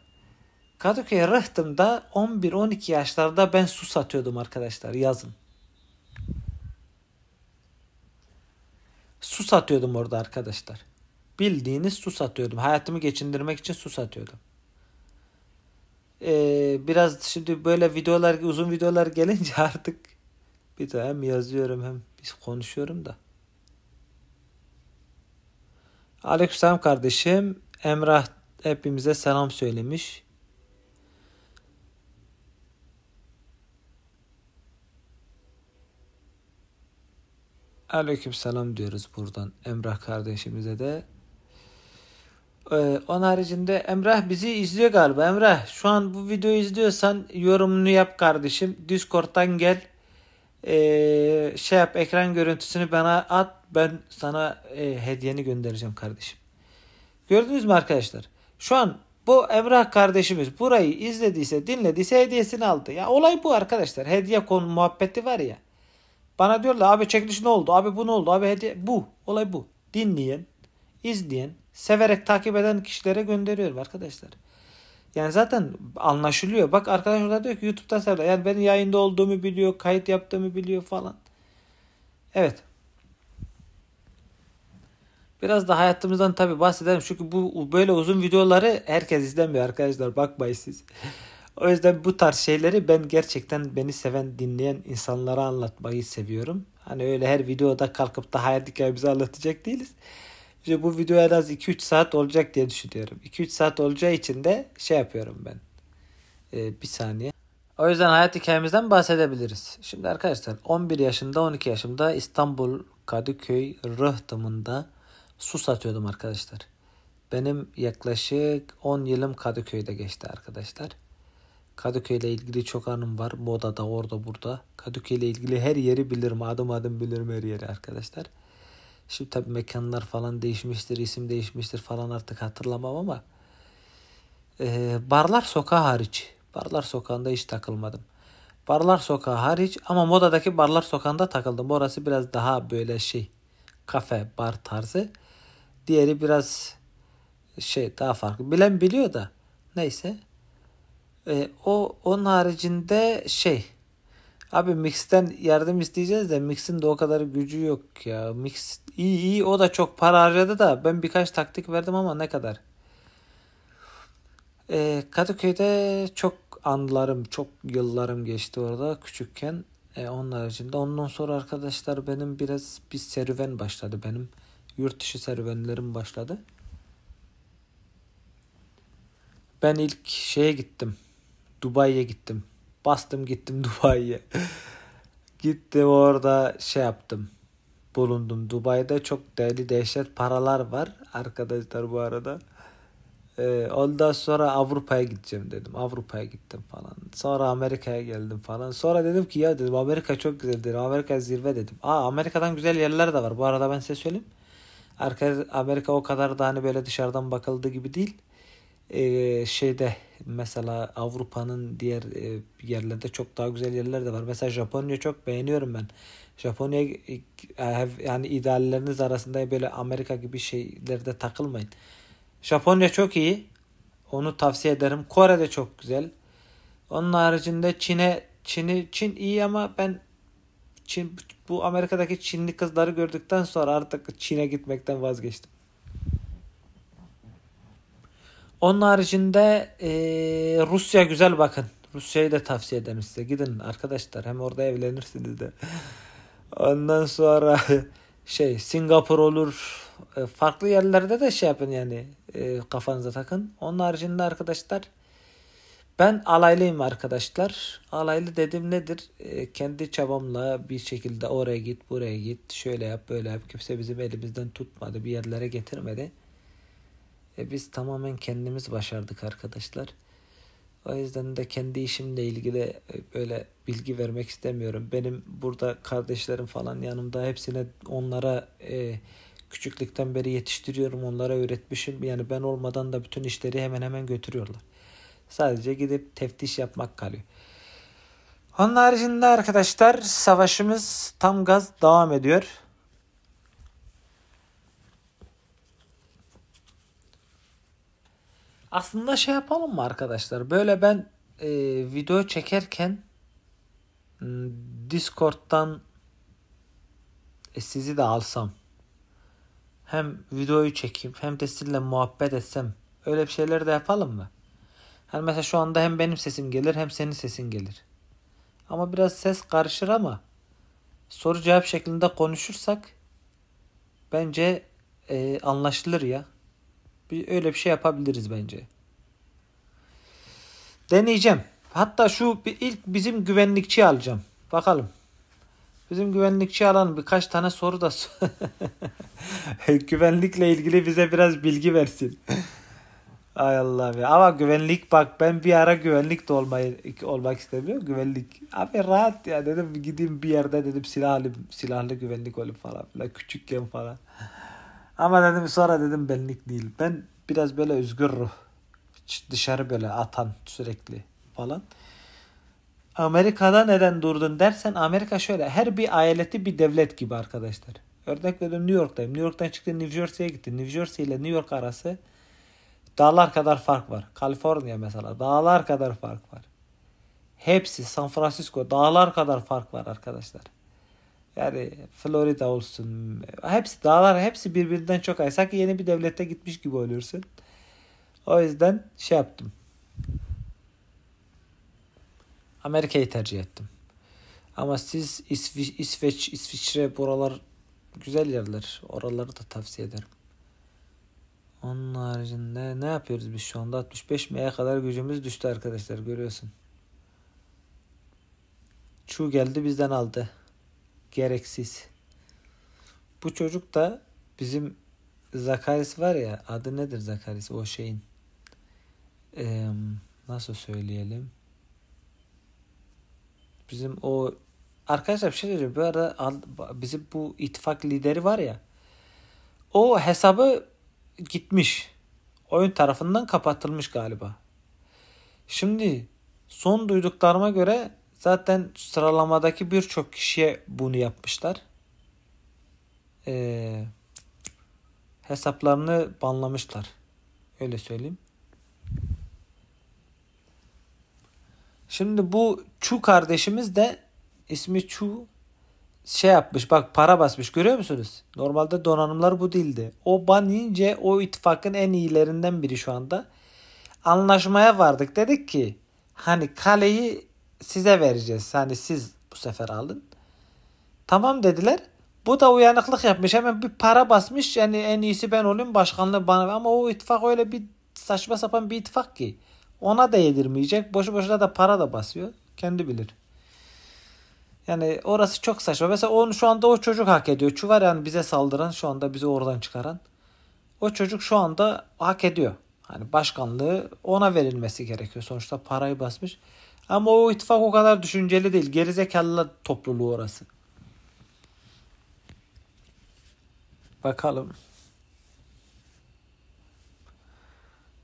[SPEAKER 1] Kadıköy'e rıhtımda 11-12 yaşlarda ben su satıyordum arkadaşlar yazın. Su satıyordum orada arkadaşlar. Bildiğiniz su satıyordum. Hayatımı geçindirmek için su satıyordum. Ee, biraz şimdi böyle videolar uzun videolar gelince (laughs) artık bir de hem yazıyorum hem biz konuşuyorum da. Aleykümselam kardeşim. Emrah hepimize selam söylemiş. Aleyküm selam diyoruz buradan Emrah kardeşimize de. Ee, onun haricinde Emrah bizi izliyor galiba. Emrah şu an bu videoyu izliyorsan yorumunu yap kardeşim. Discord'dan gel. Ee, şey yap ekran görüntüsünü bana at. Ben sana e, hediyeni göndereceğim kardeşim. Gördünüz mü arkadaşlar? Şu an bu Emrah kardeşimiz burayı izlediyse dinlediyse hediyesini aldı. Ya olay bu arkadaşlar. Hediye konu muhabbeti var ya. Bana diyorlar abi çekiliş ne oldu? Abi bu ne oldu? Abi hediye bu. Olay bu. Dinleyen, izleyen, severek takip eden kişilere gönderiyorum arkadaşlar. Yani zaten anlaşılıyor. Bak arkadaşlar diyor ki YouTube'da sever. Yani benim yayında olduğumu biliyor, kayıt yaptığımı biliyor falan. Evet. Biraz da hayatımızdan tabii bahsedelim. Çünkü bu böyle uzun videoları herkes izlemiyor arkadaşlar. Bakmayın siz. (laughs) O yüzden bu tarz şeyleri ben gerçekten beni seven, dinleyen insanlara anlatmayı seviyorum. Hani öyle her videoda kalkıp da hayat hikayemizi anlatacak değiliz. İşte bu video en az 2-3 saat olacak diye düşünüyorum. 2-3 saat olacağı için de şey yapıyorum ben. Ee, bir saniye. O yüzden hayat hikayemizden bahsedebiliriz. Şimdi arkadaşlar 11 yaşında 12 yaşımda İstanbul Kadıköy Rıhtım'ında su satıyordum arkadaşlar. Benim yaklaşık 10 yılım Kadıköy'de geçti arkadaşlar. Kadıköy ile ilgili çok anım var. Moda'da orada burada. Kadıköy ile ilgili her yeri bilirim. Adım adım bilirim her yeri arkadaşlar. Şimdi tabi mekanlar falan değişmiştir, isim değişmiştir falan artık hatırlamam ama e, Barlar Sokağı hariç. Barlar Sokağı'nda hiç takılmadım. Barlar Sokağı hariç ama modadaki Barlar Sokağı'nda takıldım. Orası biraz daha böyle şey kafe, bar tarzı. Diğeri biraz şey daha farklı. Bilen biliyor da neyse. E, o onun haricinde şey abi Mix'ten yardım isteyeceğiz de Mix'in de o kadar gücü yok ya. Mix iyi iyi o da çok para harcadı da ben birkaç taktik verdim ama ne kadar. E, Kadıköy'de çok anılarım, çok yıllarım geçti orada küçükken. E, onun haricinde ondan sonra arkadaşlar benim biraz bir serüven başladı benim. Yurt dışı serüvenlerim başladı. Ben ilk şeye gittim. Dubai'ye gittim. Bastım gittim (laughs) Dubai'ye. gittim orada şey yaptım. Bulundum. Dubai'de çok deli dehşet paralar var. Arkadaşlar bu arada. Ee, ondan sonra Avrupa'ya gideceğim dedim. Avrupa'ya gittim falan. Sonra Amerika'ya geldim falan. Sonra dedim ki ya dedim Amerika çok güzel dedim. Amerika zirve dedim. Aa Amerika'dan güzel yerler de var. Bu arada ben size söyleyeyim. Amerika o kadar da hani böyle dışarıdan bakıldığı gibi değil. Ee, şeyde mesela Avrupa'nın diğer e, yerlerde çok daha güzel yerler de var. Mesela Japonya çok beğeniyorum ben. Japonya e, e, yani idealleriniz arasında böyle Amerika gibi şeylerde takılmayın. Japonya çok iyi. Onu tavsiye ederim. Kore de çok güzel. Onun haricinde Çin'e Çin'i Çin iyi ama ben Çin bu Amerika'daki Çinli kızları gördükten sonra artık Çin'e gitmekten vazgeçtim. Onun haricinde e, Rusya güzel bakın. Rusya'yı da tavsiye ederim size. Gidin arkadaşlar hem orada evlenirsiniz de. Ondan sonra (laughs) şey Singapur olur. E, farklı yerlerde de şey yapın yani e, kafanıza takın. Onun haricinde arkadaşlar ben alaylıyım arkadaşlar. Alaylı dedim nedir? E, kendi çabamla bir şekilde oraya git buraya git şöyle yap böyle yap. Kimse bizim elimizden tutmadı bir yerlere getirmedi. E biz tamamen kendimiz başardık arkadaşlar. O yüzden de kendi işimle ilgili e, böyle bilgi vermek istemiyorum. Benim burada kardeşlerim falan yanımda hepsine onlara e, küçüklükten beri yetiştiriyorum. Onlara öğretmişim. Yani ben olmadan da bütün işleri hemen hemen götürüyorlar. Sadece gidip teftiş yapmak kalıyor. Onun haricinde arkadaşlar savaşımız tam gaz devam ediyor. Aslında şey yapalım mı arkadaşlar? Böyle ben e, video çekerken ıı, Discord'dan e, sizi de alsam. Hem videoyu çekeyim hem de sizinle muhabbet etsem. Öyle bir şeyler de yapalım mı? Hani mesela şu anda hem benim sesim gelir hem senin sesin gelir. Ama biraz ses karışır ama soru cevap şeklinde konuşursak bence e, anlaşılır ya. Bir, öyle bir şey yapabiliriz bence. Deneyeceğim. Hatta şu ilk bizim güvenlikçi alacağım. Bakalım. Bizim güvenlikçi alan birkaç tane soru da (laughs) güvenlikle ilgili bize biraz bilgi versin. Ay Allah be. Ama güvenlik bak ben bir ara güvenlik de olmayı, olmak istemiyorum. Güvenlik. Abi rahat ya dedim gideyim bir yerde dedim silahlı silahlı güvenlik olup falan küçükken falan. Ama dedim sonra dedim benlik değil. Ben biraz böyle özgür ruh. Dışarı böyle atan sürekli falan. Amerika'da neden durdun dersen Amerika şöyle her bir eyaleti bir devlet gibi arkadaşlar. Örnek veriyorum New York'tayım. New York'tan çıktım New Jersey'ye gittim. New Jersey ile New York arası dağlar kadar fark var. Kaliforniya mesela dağlar kadar fark var. Hepsi San Francisco dağlar kadar fark var arkadaşlar. Yani Florida olsun. Hepsi dağlar hepsi birbirinden çok ayrı. Sanki yeni bir devlete gitmiş gibi oluyorsun. O yüzden şey yaptım. Amerika'yı tercih ettim. Ama siz İsvi- İsveç, İsviçre buralar güzel yerler. Oraları da tavsiye ederim. Onun haricinde ne yapıyoruz biz şu anda? 65 M'ye kadar gücümüz düştü arkadaşlar görüyorsun. Çu geldi bizden aldı gereksiz. Bu çocuk da bizim Zakaris var ya adı nedir Zakaris o şeyin ee, nasıl söyleyelim bizim o arkadaşlar bir şey söyleyeceğim bu arada bizim bu ittifak lideri var ya o hesabı gitmiş oyun tarafından kapatılmış galiba şimdi son duyduklarıma göre Zaten sıralamadaki birçok kişiye bunu yapmışlar. Ee, hesaplarını banlamışlar. Öyle söyleyeyim. Şimdi bu Chu kardeşimiz de ismi Chu şey yapmış bak para basmış görüyor musunuz? Normalde donanımlar bu değildi. O banince o ittifakın en iyilerinden biri şu anda. Anlaşmaya vardık dedik ki hani kaleyi size vereceğiz. Hani siz bu sefer alın. Tamam dediler. Bu da uyanıklık yapmış. Hemen bir para basmış. Yani en iyisi ben olayım başkanlığı bana. Ama o ittifak öyle bir saçma sapan bir ittifak ki. Ona da yedirmeyecek. Boşu boşuna da para da basıyor. Kendi bilir. Yani orası çok saçma. Mesela onu şu anda o çocuk hak ediyor. Çuvar yani bize saldıran şu anda bizi oradan çıkaran. O çocuk şu anda hak ediyor. Hani başkanlığı ona verilmesi gerekiyor. Sonuçta parayı basmış. Ama o ittifak o kadar düşünceli değil. Gerizekalılar topluluğu orası. Bakalım.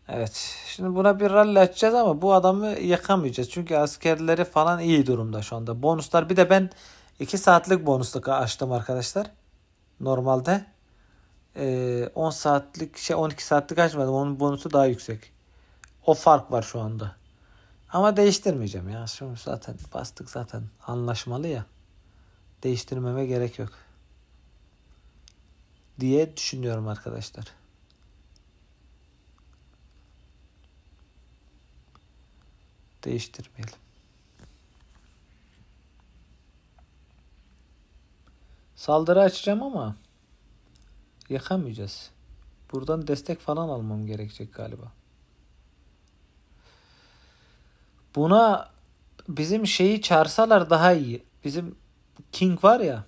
[SPEAKER 1] Evet. Şimdi buna bir rally açacağız ama bu adamı yakamayacağız. Çünkü askerleri falan iyi durumda şu anda. Bonuslar bir de ben 2 saatlik bonusluk açtım arkadaşlar. Normalde 10 ee, saatlik şey 12 saatlik açmadım. Onun bonusu daha yüksek. O fark var şu anda. Ama değiştirmeyeceğim ya. şunu zaten bastık zaten anlaşmalı ya. Değiştirmeme gerek yok. Diye düşünüyorum arkadaşlar. Değiştirmeyelim. Saldırı açacağım ama yakamayacağız. Buradan destek falan almam gerekecek galiba. Buna bizim şeyi çağırsalar daha iyi. Bizim King var ya.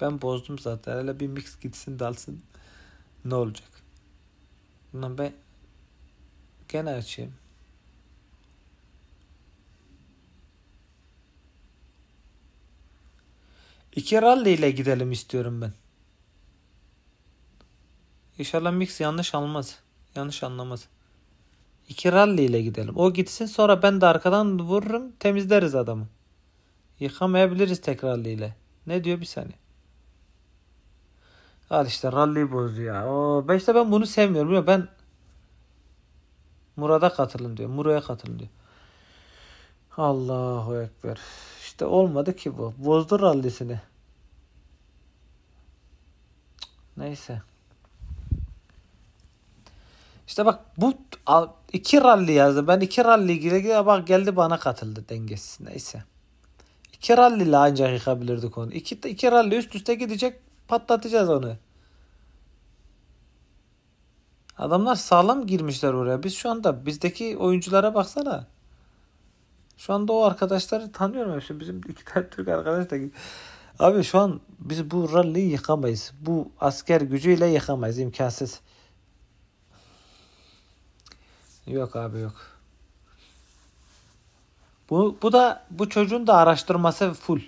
[SPEAKER 1] Ben bozdum zaten. Hele bir mix gitsin dalsın. Ne olacak? Bundan ben gene açayım. İki rally ile gidelim istiyorum ben. İnşallah Mix yanlış almaz. Yanlış anlamaz. İki rally ile gidelim. O gitsin sonra ben de arkadan vururum temizleriz adamı. Yıkamayabiliriz tek rally ile. Ne diyor bir saniye. Al işte rally bozdu ya. Oo, ben işte ben bunu sevmiyorum. Ben Murad'a katılın diyor. Muro'ya katılın diyor. Allahu Ekber. İşte olmadı ki bu. bozdur rallisini. Neyse. İşte bak bu iki ralli yazdı. Ben iki ralli gire gire bak geldi bana katıldı dengesiz. Neyse. İki ralli ile ancak yıkabilirdik onu. İki, iki ralli üst üste gidecek patlatacağız onu. Adamlar sağlam girmişler oraya. Biz şu anda bizdeki oyunculara baksana. Şu anda o arkadaşları tanıyorum hepsi. Bizim iki tane Türk arkadaş da Abi şu an biz bu ralliyi yıkamayız. Bu asker gücüyle yıkamayız. imkansız. Yok abi yok. Bu, bu da bu çocuğun da araştırması full.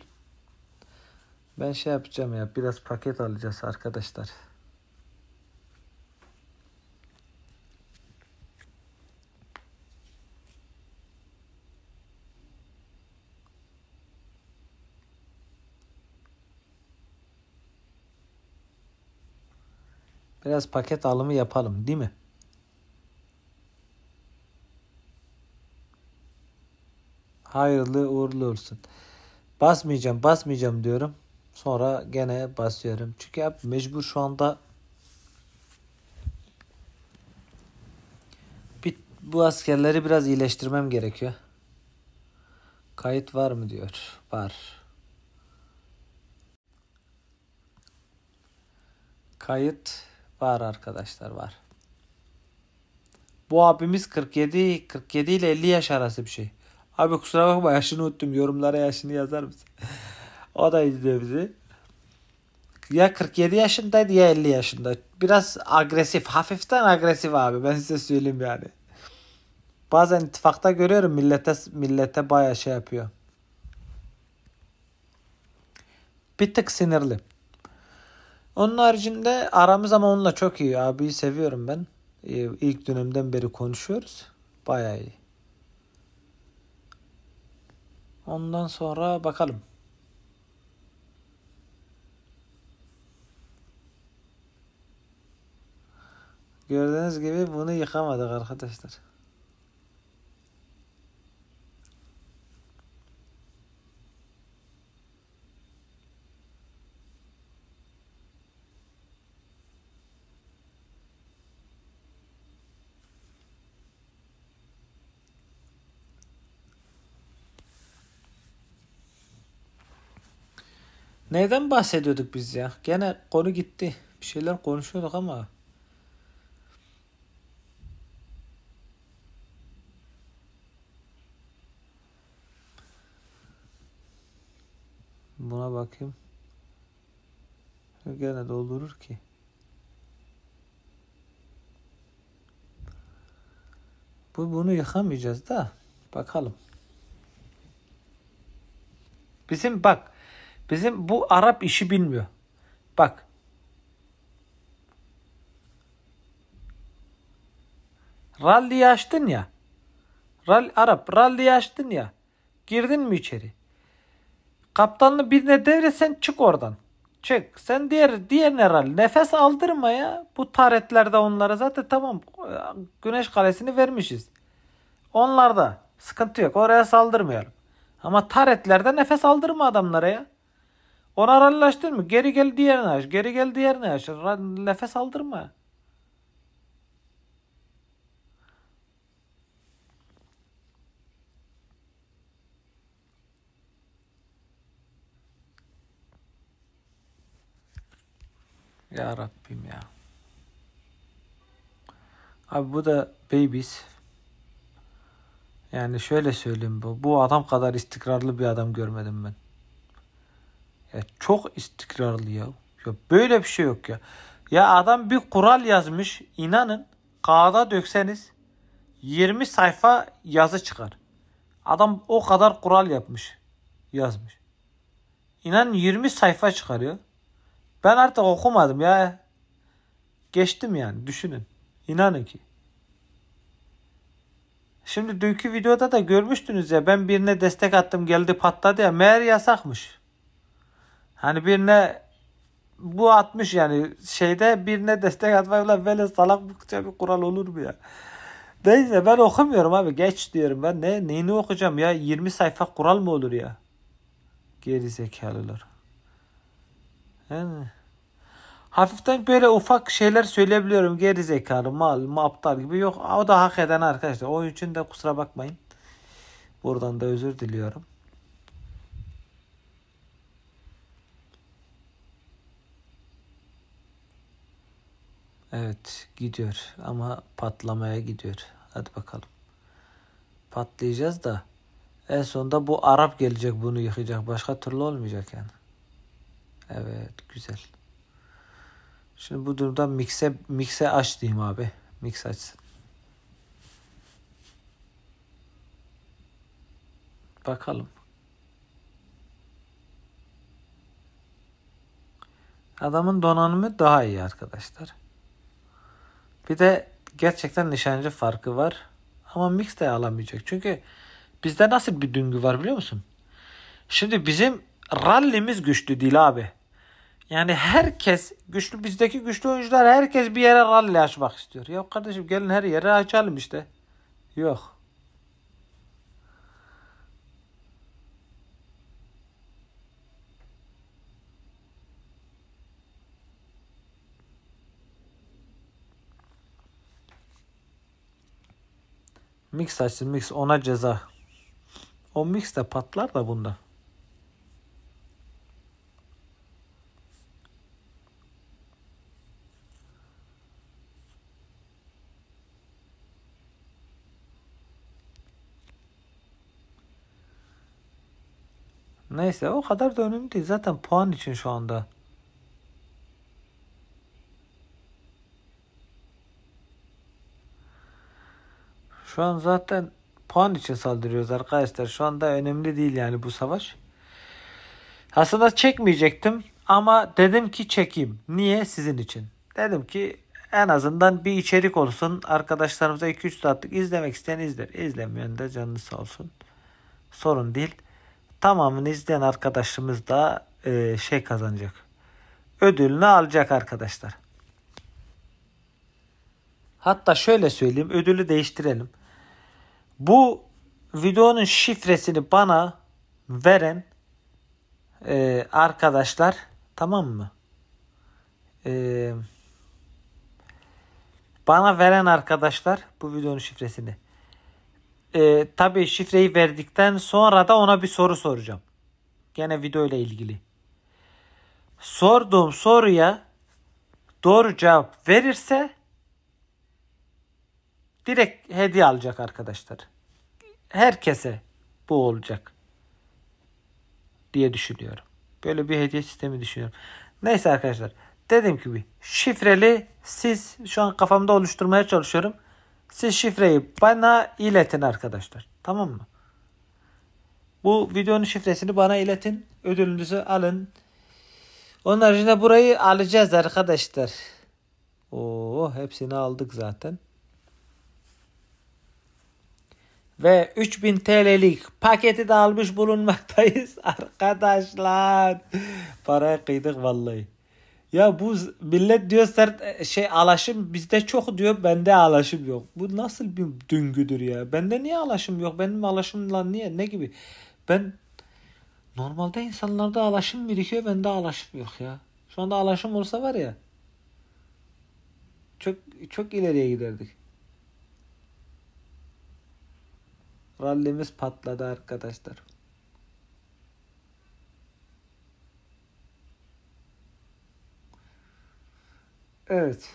[SPEAKER 1] Ben şey yapacağım ya biraz paket alacağız arkadaşlar. Biraz paket alımı yapalım değil mi? Hayırlı uğurlu olsun. Basmayacağım basmayacağım diyorum. Sonra gene basıyorum. Çünkü hep mecbur şu anda bir, bu askerleri biraz iyileştirmem gerekiyor. Kayıt var mı diyor. Var. Kayıt Var arkadaşlar var. Bu abimiz 47 47 ile 50 yaş arası bir şey. Abi kusura bakma yaşını unuttum. Yorumlara yaşını yazar mısın? (laughs) o da izliyor bizi. Ya 47 yaşındaydı ya 50 yaşında. Biraz agresif. Hafiften agresif abi. Ben size söyleyeyim yani. Bazen ittifakta görüyorum millete millete baya şey yapıyor. Bir tık sinirli. Onun haricinde aramız ama onunla çok iyi. Abiyi seviyorum ben. Ee, ilk dönemden beri konuşuyoruz. Bayağı iyi. Ondan sonra bakalım. Gördüğünüz gibi bunu yıkamadık arkadaşlar. Neyden bahsediyorduk biz ya? Gene konu gitti. Bir şeyler konuşuyorduk ama. Buna bakayım. Gene doldurur ki. Bu bunu yıkamayacağız da bakalım. Bizim bak Bizim bu Arap işi bilmiyor. Bak. Rally açtın ya. Rally, Arap rally açtın ya. Girdin mi içeri? Kaptanlı birine devresen çık oradan. Çık. Sen diğer diğerine rally. Nefes aldırma ya. Bu taretlerde onlara zaten tamam. Güneş kalesini vermişiz. Onlarda sıkıntı yok. Oraya saldırmayalım. Ama taretlerde nefes aldırma adamlara ya. Onu arallaştırma. Geri gel diğerine aç. Geri gel diğerine aç. Nefes aldırma. Ya Rabbim ya. Abi bu da babies. Yani şöyle söyleyeyim bu. Bu adam kadar istikrarlı bir adam görmedim ben. Ya e, çok istikrarlı ya. ya. Böyle bir şey yok ya. Ya adam bir kural yazmış. İnanın kağıda dökseniz 20 sayfa yazı çıkar. Adam o kadar kural yapmış. Yazmış. İnan 20 sayfa çıkarıyor. Ben artık okumadım ya. Geçtim yani düşünün. İnanın ki. Şimdi dünkü videoda da görmüştünüz ya ben birine destek attım geldi patladı ya meğer yasakmış. Hani birine bu atmış yani şeyde birine destek atmayı ulan böyle salak bıkça bir kural olur mu ya? Neyse ben okumuyorum abi geç diyorum ben ne neyini okuyacağım ya 20 sayfa kural mı olur ya? Geri zekalılar. Yani hafiften böyle ufak şeyler söyleyebiliyorum. Geri zekalı, mal, mı aptal gibi yok. O da hak eden arkadaşlar. O için de kusura bakmayın. Buradan da özür diliyorum. Evet gidiyor ama patlamaya gidiyor. Hadi bakalım. Patlayacağız da en sonunda bu Arap gelecek bunu yıkacak Başka türlü olmayacak yani. Evet güzel. Şimdi bu durumda mikse, mikse aç diyeyim abi. Mix açsın. Bakalım. Adamın donanımı daha iyi arkadaşlar. Bir de gerçekten nişancı farkı var. Ama mix de alamayacak. Çünkü bizde nasıl bir düngü var biliyor musun? Şimdi bizim rallimiz güçlü değil abi. Yani herkes güçlü bizdeki güçlü oyuncular herkes bir yere rally açmak istiyor. Ya kardeşim gelin her yere açalım işte. Yok. Mix açtı mix ona ceza. O mix de patlar da bunda. Neyse o kadar da önemli değil. Zaten puan için şu anda Şu an zaten puan için saldırıyoruz arkadaşlar. Şu anda önemli değil yani bu savaş. Aslında çekmeyecektim ama dedim ki çekeyim. Niye? Sizin için. Dedim ki en azından bir içerik olsun. Arkadaşlarımıza 2-3 saatlik izlemek isteyen izler. İzlemeyen de canını sağ olsun. Sorun değil. Tamamını izleyen arkadaşımız da e, şey kazanacak. Ödülünü alacak arkadaşlar. Hatta şöyle söyleyeyim ödülü değiştirelim. Bu videonun şifresini bana veren e, arkadaşlar tamam mı? E, bana veren arkadaşlar bu videonun şifresini. E, tabii şifreyi verdikten sonra da ona bir soru soracağım. Gene video ile ilgili. Sorduğum soruya doğru cevap verirse direkt hediye alacak arkadaşlar. Herkese bu olacak diye düşünüyorum. Böyle bir hediye sistemi düşünüyorum. Neyse arkadaşlar dedim ki bir şifreli siz şu an kafamda oluşturmaya çalışıyorum. Siz şifreyi bana iletin arkadaşlar. Tamam mı? Bu videonun şifresini bana iletin. Ödülünüzü alın. Onun haricinde burayı alacağız arkadaşlar. Oo, hepsini aldık zaten. ve 3000 TL'lik paketi de almış bulunmaktayız (laughs) arkadaşlar. Paraya kıydık vallahi. Ya bu millet diyor sert e, şey alaşım bizde çok diyor bende alaşım yok. Bu nasıl bir düngüdür ya? Bende niye alaşım yok? Benim alaşımla niye ne gibi? Ben normalde insanlarda alaşım birikiyor bende alaşım yok ya. Şu anda alaşım olsa var ya çok çok ileriye giderdik. Rallimiz patladı arkadaşlar. Evet.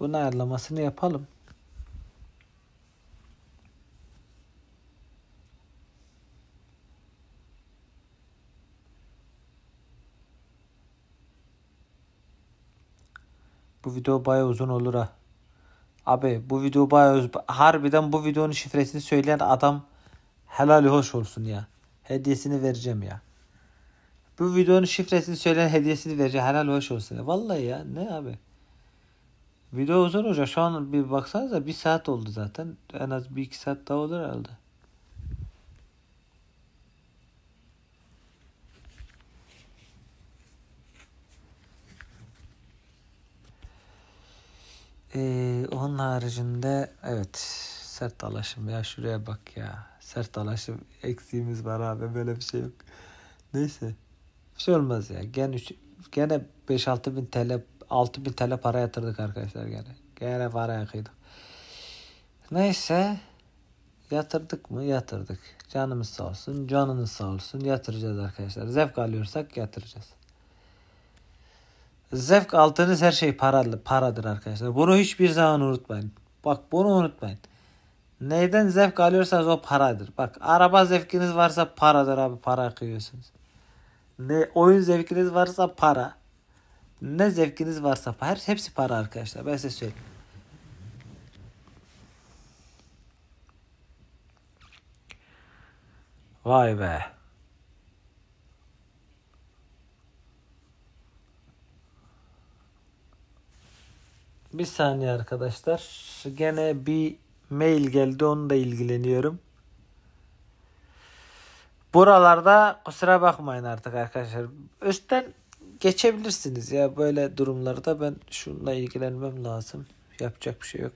[SPEAKER 1] Bunu ayarlamasını yapalım. Bu video baya uzun olur ha. Abi bu video baya uz... Harbiden bu videonun şifresini söyleyen adam helal hoş olsun ya. Hediyesini vereceğim ya. Bu videonun şifresini söyleyen hediyesini vereceğim. Helal hoş olsun. Ya. Vallahi ya ne abi. Video uzun olacak. Şu an bir baksanıza bir saat oldu zaten. En az bir iki saat daha olur herhalde. Ee, onun haricinde evet sert dalaşım ya şuraya bak ya. Sert dalaşım eksiğimiz var abi böyle bir şey yok. Neyse bir şey olmaz ya. Gene, üç, gene 5-6 bin TL 6 bin TL para yatırdık arkadaşlar gene. Gene para yakıydık. Neyse yatırdık mı yatırdık. Canımız sağ olsun canınız sağ olsun yatıracağız arkadaşlar. Zevk alıyorsak yatıracağız zevk altınız her şey paralı, paradır arkadaşlar. Bunu hiçbir zaman unutmayın. Bak bunu unutmayın. Neyden zevk alıyorsanız o paradır. Bak araba zevkiniz varsa paradır abi para akıyorsunuz. Ne oyun zevkiniz varsa para. Ne zevkiniz varsa her Hepsi para arkadaşlar ben size söyleyeyim. Vay be. Bir saniye arkadaşlar. Gene bir mail geldi. Onunla ilgileniyorum. Buralarda kusura bakmayın artık arkadaşlar. Üstten geçebilirsiniz ya böyle durumlarda ben şununla ilgilenmem lazım. Yapacak bir şey yok.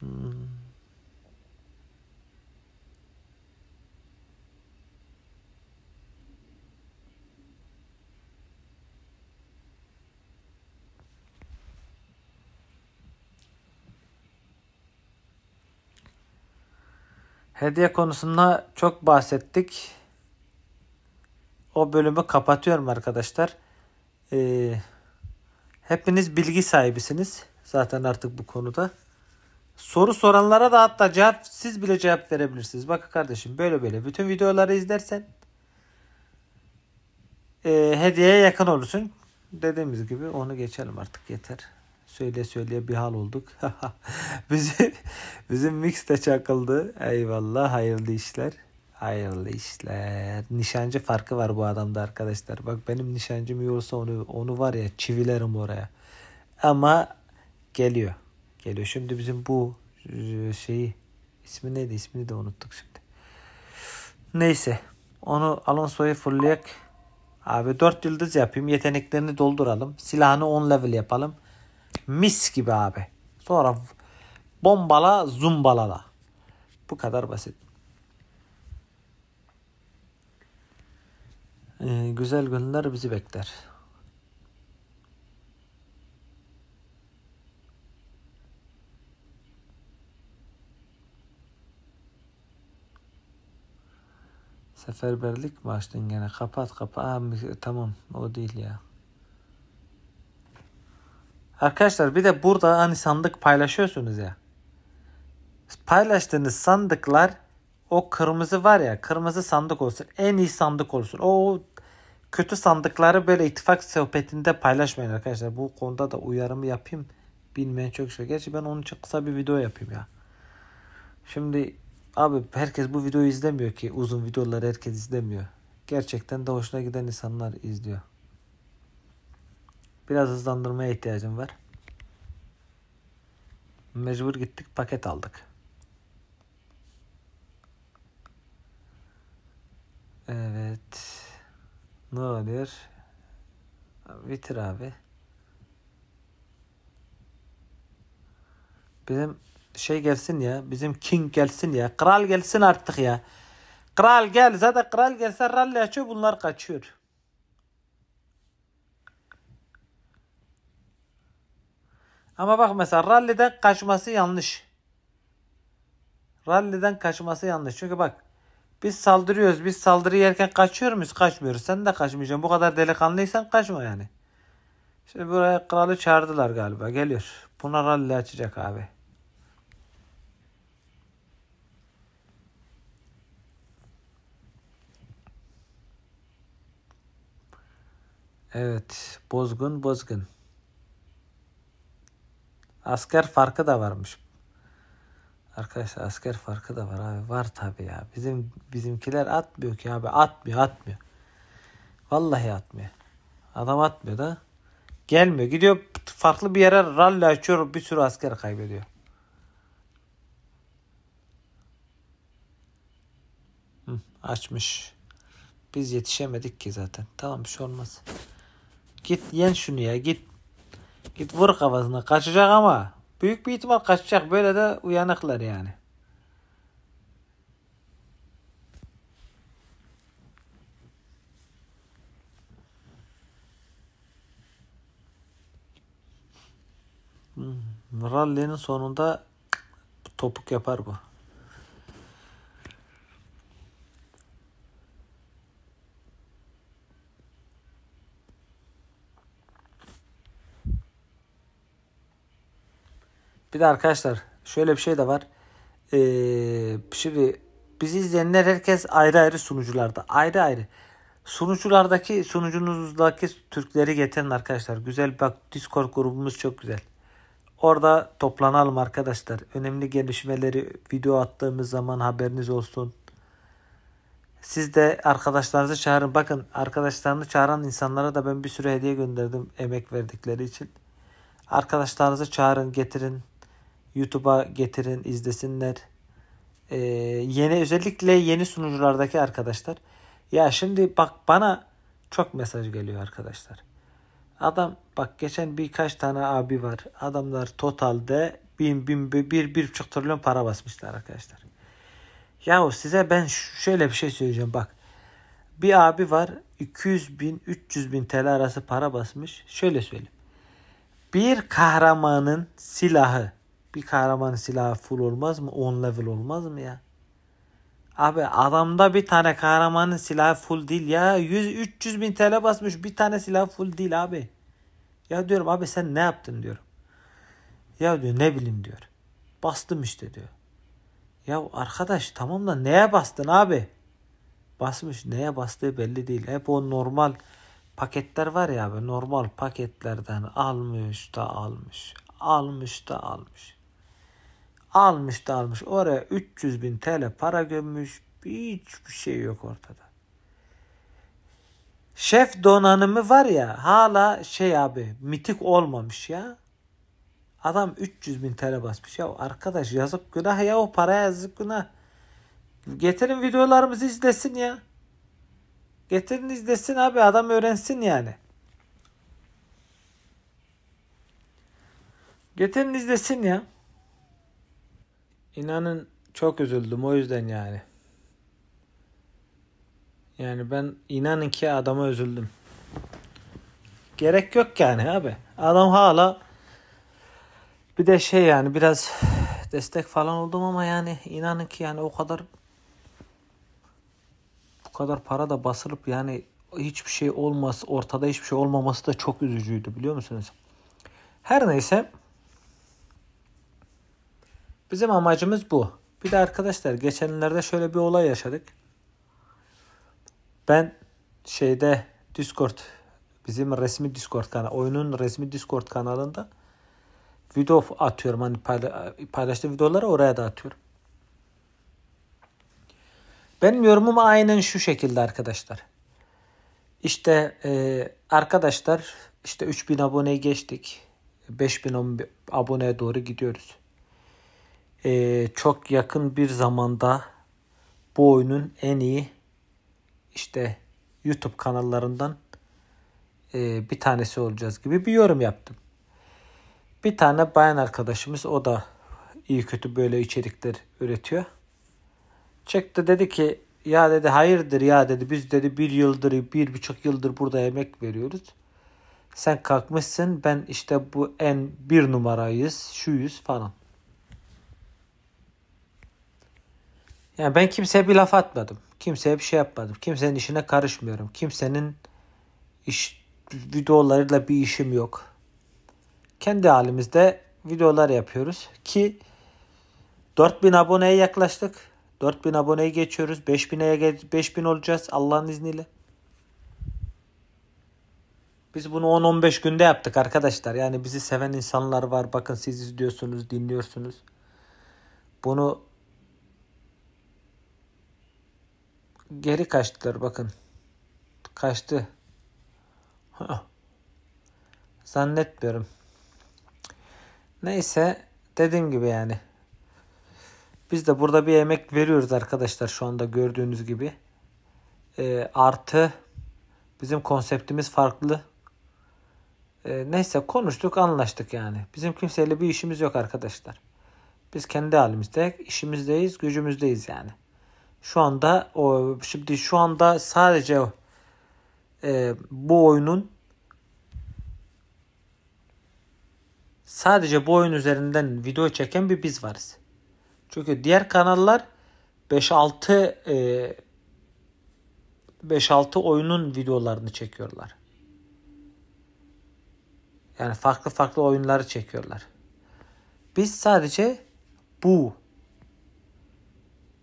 [SPEAKER 1] Hmm. Hediye konusunda çok bahsettik. O bölümü kapatıyorum arkadaşlar. Ee, hepiniz bilgi sahibisiniz. Zaten artık bu konuda. Soru soranlara da hatta cevap siz bile cevap verebilirsiniz. Bakın kardeşim böyle böyle bütün videoları izlersen e, hediyeye yakın olursun. Dediğimiz gibi onu geçelim artık yeter söyle söyle bir hal olduk. (laughs) bizim, bizim mix de çakıldı. Eyvallah hayırlı işler. Hayırlı işler. Nişancı farkı var bu adamda arkadaşlar. Bak benim nişancım iyi olsa onu, onu var ya çivilerim oraya. Ama geliyor. Geliyor. Şimdi bizim bu e, şeyi ismi neydi? İsmini de unuttuk şimdi. Neyse. Onu Alonso'yu fırlayak. Abi 4 yıldız yapayım. Yeteneklerini dolduralım. Silahını 10 level yapalım. Mis gibi abi. Sonra bombala zumbalala. Bu kadar basit. Ee, güzel günler bizi bekler. Seferberlik mi açtın gene? Kapat kapat. Aa, tamam o değil ya. Arkadaşlar bir de burada hani sandık paylaşıyorsunuz ya. Paylaştığınız sandıklar o kırmızı var ya kırmızı sandık olsun en iyi sandık olsun. O kötü sandıkları böyle ittifak sohbetinde paylaşmayın arkadaşlar. Bu konuda da uyarımı yapayım. Bilmeyen çok şey. Gerçi ben onun için kısa bir video yapayım ya. Şimdi abi herkes bu videoyu izlemiyor ki. Uzun videoları herkes izlemiyor. Gerçekten de hoşuna giden insanlar izliyor. Biraz hızlandırmaya ihtiyacım var. Mecbur gittik paket aldık. Evet. Ne oluyor? Bitir abi. Bizim şey gelsin ya. Bizim king gelsin ya. Kral gelsin artık ya. Kral gel. Zaten kral gelse rally açıyor. Bunlar kaçıyor. Ama bak mesela ralliden kaçması yanlış. Ralliden kaçması yanlış. Çünkü bak biz saldırıyoruz. Biz saldırı yerken kaçıyor muyuz? Kaçmıyoruz. Sen de kaçmayacaksın. Bu kadar delikanlıysan kaçma yani. Şimdi buraya kralı çağırdılar galiba. Geliyor. Buna ralli açacak abi. Evet. Bozgun bozgun. Asker farkı da varmış. Arkadaşlar asker farkı da var abi. Var tabi ya. Bizim bizimkiler atmıyor ki abi. Atmıyor atmıyor. Vallahi atmıyor. Adam atmıyor da. Gelmiyor. Gidiyor farklı bir yere ralli açıyor. Bir sürü asker kaybediyor. Hı, açmış. Biz yetişemedik ki zaten. Tamam bir şey olmaz. Git yen şunu ya. Git Git vur kafasına. Kaçacak ama. Büyük bir ihtimal kaçacak. Böyle de uyanıklar yani. Hmm. Rally'nin sonunda topuk yapar bu. Bir de arkadaşlar şöyle bir şey de var. Ee, şimdi bizi izleyenler herkes ayrı ayrı sunucularda. Ayrı ayrı. Sunuculardaki sunucunuzdaki Türkleri getirin arkadaşlar. Güzel bak Discord grubumuz çok güzel. Orada toplanalım arkadaşlar. Önemli gelişmeleri video attığımız zaman haberiniz olsun. Siz de arkadaşlarınızı çağırın. Bakın arkadaşlarını çağıran insanlara da ben bir sürü hediye gönderdim emek verdikleri için. Arkadaşlarınızı çağırın, getirin. YouTube'a getirin izlesinler. Ee, yeni özellikle yeni sunuculardaki arkadaşlar. Ya şimdi bak bana çok mesaj geliyor arkadaşlar. Adam bak geçen birkaç tane abi var. Adamlar totalde bin bin bir, bir, bir buçuk trilyon para basmışlar arkadaşlar. Yahu size ben şöyle bir şey söyleyeceğim bak. Bir abi var 200 bin 300 bin TL arası para basmış. Şöyle söyleyeyim. Bir kahramanın silahı bir kahraman silahı full olmaz mı? 10 level olmaz mı ya? Abi adamda bir tane kahramanın silahı full değil ya. 100-300 bin TL basmış bir tane silah full değil abi. Ya diyorum abi sen ne yaptın diyorum. Ya diyor ne bileyim diyor. Bastım işte diyor. Ya arkadaş tamam da neye bastın abi? Basmış neye bastığı belli değil. Hep o normal paketler var ya abi normal paketlerden almış da almış. Almış da almış. Almış da almış oraya 300 bin TL para gömmüş. Hiçbir şey yok ortada. Şef donanımı var ya hala şey abi mitik olmamış ya. Adam 300 bin TL basmış. Ya arkadaş yazık günah ya o para yazık günah. Getirin videolarımızı izlesin ya. Getirin izlesin abi adam öğrensin yani. Getirin izlesin ya. İnanın çok üzüldüm o yüzden yani. Yani ben inanın ki adama üzüldüm. Gerek yok yani abi. Adam hala bir de şey yani biraz destek falan oldum ama yani inanın ki yani o kadar bu kadar para da basılıp yani hiçbir şey olmaz ortada hiçbir şey olmaması da çok üzücüydü biliyor musunuz? Her neyse Bizim amacımız bu. Bir de arkadaşlar geçenlerde şöyle bir olay yaşadık. Ben şeyde Discord bizim resmi Discord kanalı oyunun resmi Discord kanalında video atıyorum. Hani payla paylaştığım videoları oraya da atıyorum. Benim yorumum aynen şu şekilde arkadaşlar. İşte e, arkadaşlar işte 3000 aboneye geçtik. 5000 aboneye doğru gidiyoruz e, çok yakın bir zamanda bu oyunun en iyi işte YouTube kanallarından e, bir tanesi olacağız gibi bir yorum yaptım. Bir tane bayan arkadaşımız o da iyi kötü böyle içerikler üretiyor. Çekti dedi ki ya dedi hayırdır ya dedi biz dedi bir yıldır bir buçuk yıldır burada emek veriyoruz. Sen kalkmışsın ben işte bu en bir numarayız şuyuz falan. Yani ben kimseye bir laf atmadım. Kimseye bir şey yapmadım. Kimsenin işine karışmıyorum. Kimsenin iş videolarıyla bir işim yok. Kendi halimizde videolar yapıyoruz ki 4000 aboneye yaklaştık. 4000 aboneyi geçiyoruz. 5000'e 5000 olacağız Allah'ın izniyle. Biz bunu 10-15 günde yaptık arkadaşlar. Yani bizi seven insanlar var. Bakın siz izliyorsunuz, dinliyorsunuz. Bunu geri kaçtılar bakın. Kaçtı. Zannetmiyorum. Neyse dediğim gibi yani. Biz de burada bir emek veriyoruz arkadaşlar şu anda gördüğünüz gibi. E, artı bizim konseptimiz farklı. E, neyse konuştuk anlaştık yani. Bizim kimseyle bir işimiz yok arkadaşlar. Biz kendi halimizde işimizdeyiz gücümüzdeyiz yani. Şu anda o şimdi şu anda sadece e, bu oyunun sadece bu oyun üzerinden video çeken bir biz varız. Çünkü diğer kanallar 5-6 e, 5-6 oyunun videolarını çekiyorlar. Yani farklı farklı oyunları çekiyorlar. Biz sadece bu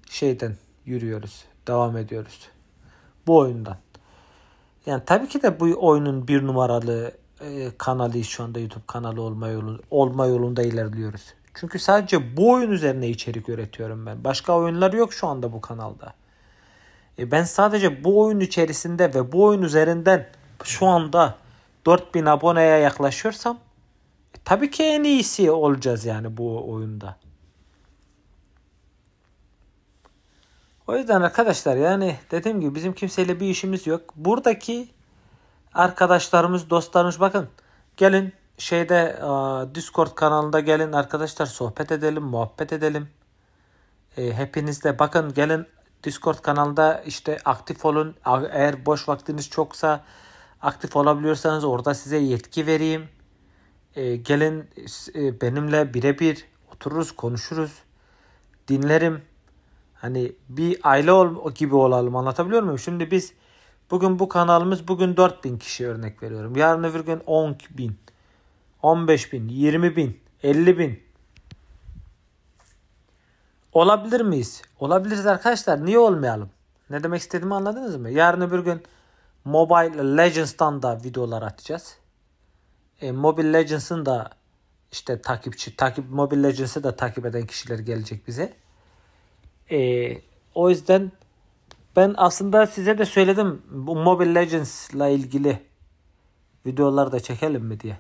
[SPEAKER 1] şeyden yürüyoruz. Devam ediyoruz. Bu oyundan. Yani tabii ki de bu oyunun bir numaralı e, kanalı şu anda YouTube kanalı olma, yolu, olma yolunda ilerliyoruz. Çünkü sadece bu oyun üzerine içerik üretiyorum ben. Başka oyunlar yok şu anda bu kanalda. E ben sadece bu oyun içerisinde ve bu oyun üzerinden şu anda 4000 aboneye yaklaşıyorsam e, tabii ki en iyisi olacağız yani bu oyunda. O yüzden arkadaşlar yani dediğim gibi bizim kimseyle bir işimiz yok. Buradaki arkadaşlarımız, dostlarımız bakın gelin şeyde Discord kanalında gelin arkadaşlar sohbet edelim, muhabbet edelim. Ee, hepinizde bakın gelin Discord kanalda işte aktif olun. Eğer boş vaktiniz çoksa aktif olabiliyorsanız orada size yetki vereyim. Ee, gelin e, benimle birebir otururuz, konuşuruz. Dinlerim. Hani bir aile ol gibi olalım anlatabiliyor muyum? Şimdi biz bugün bu kanalımız bugün 4000 kişi örnek veriyorum. Yarın öbür gün 10 bin, 15 bin, 20 bin, 50 bin. Olabilir miyiz? Olabiliriz arkadaşlar. Niye olmayalım? Ne demek istediğimi anladınız mı? Yarın öbür gün Mobile Legends'tan da videolar atacağız. E, Mobile Legends'ın da işte takipçi, takip Mobile Legends'ı da takip eden kişiler gelecek bize. E, o yüzden ben aslında size de söyledim bu Mobile Legends ile ilgili videolar da çekelim mi diye.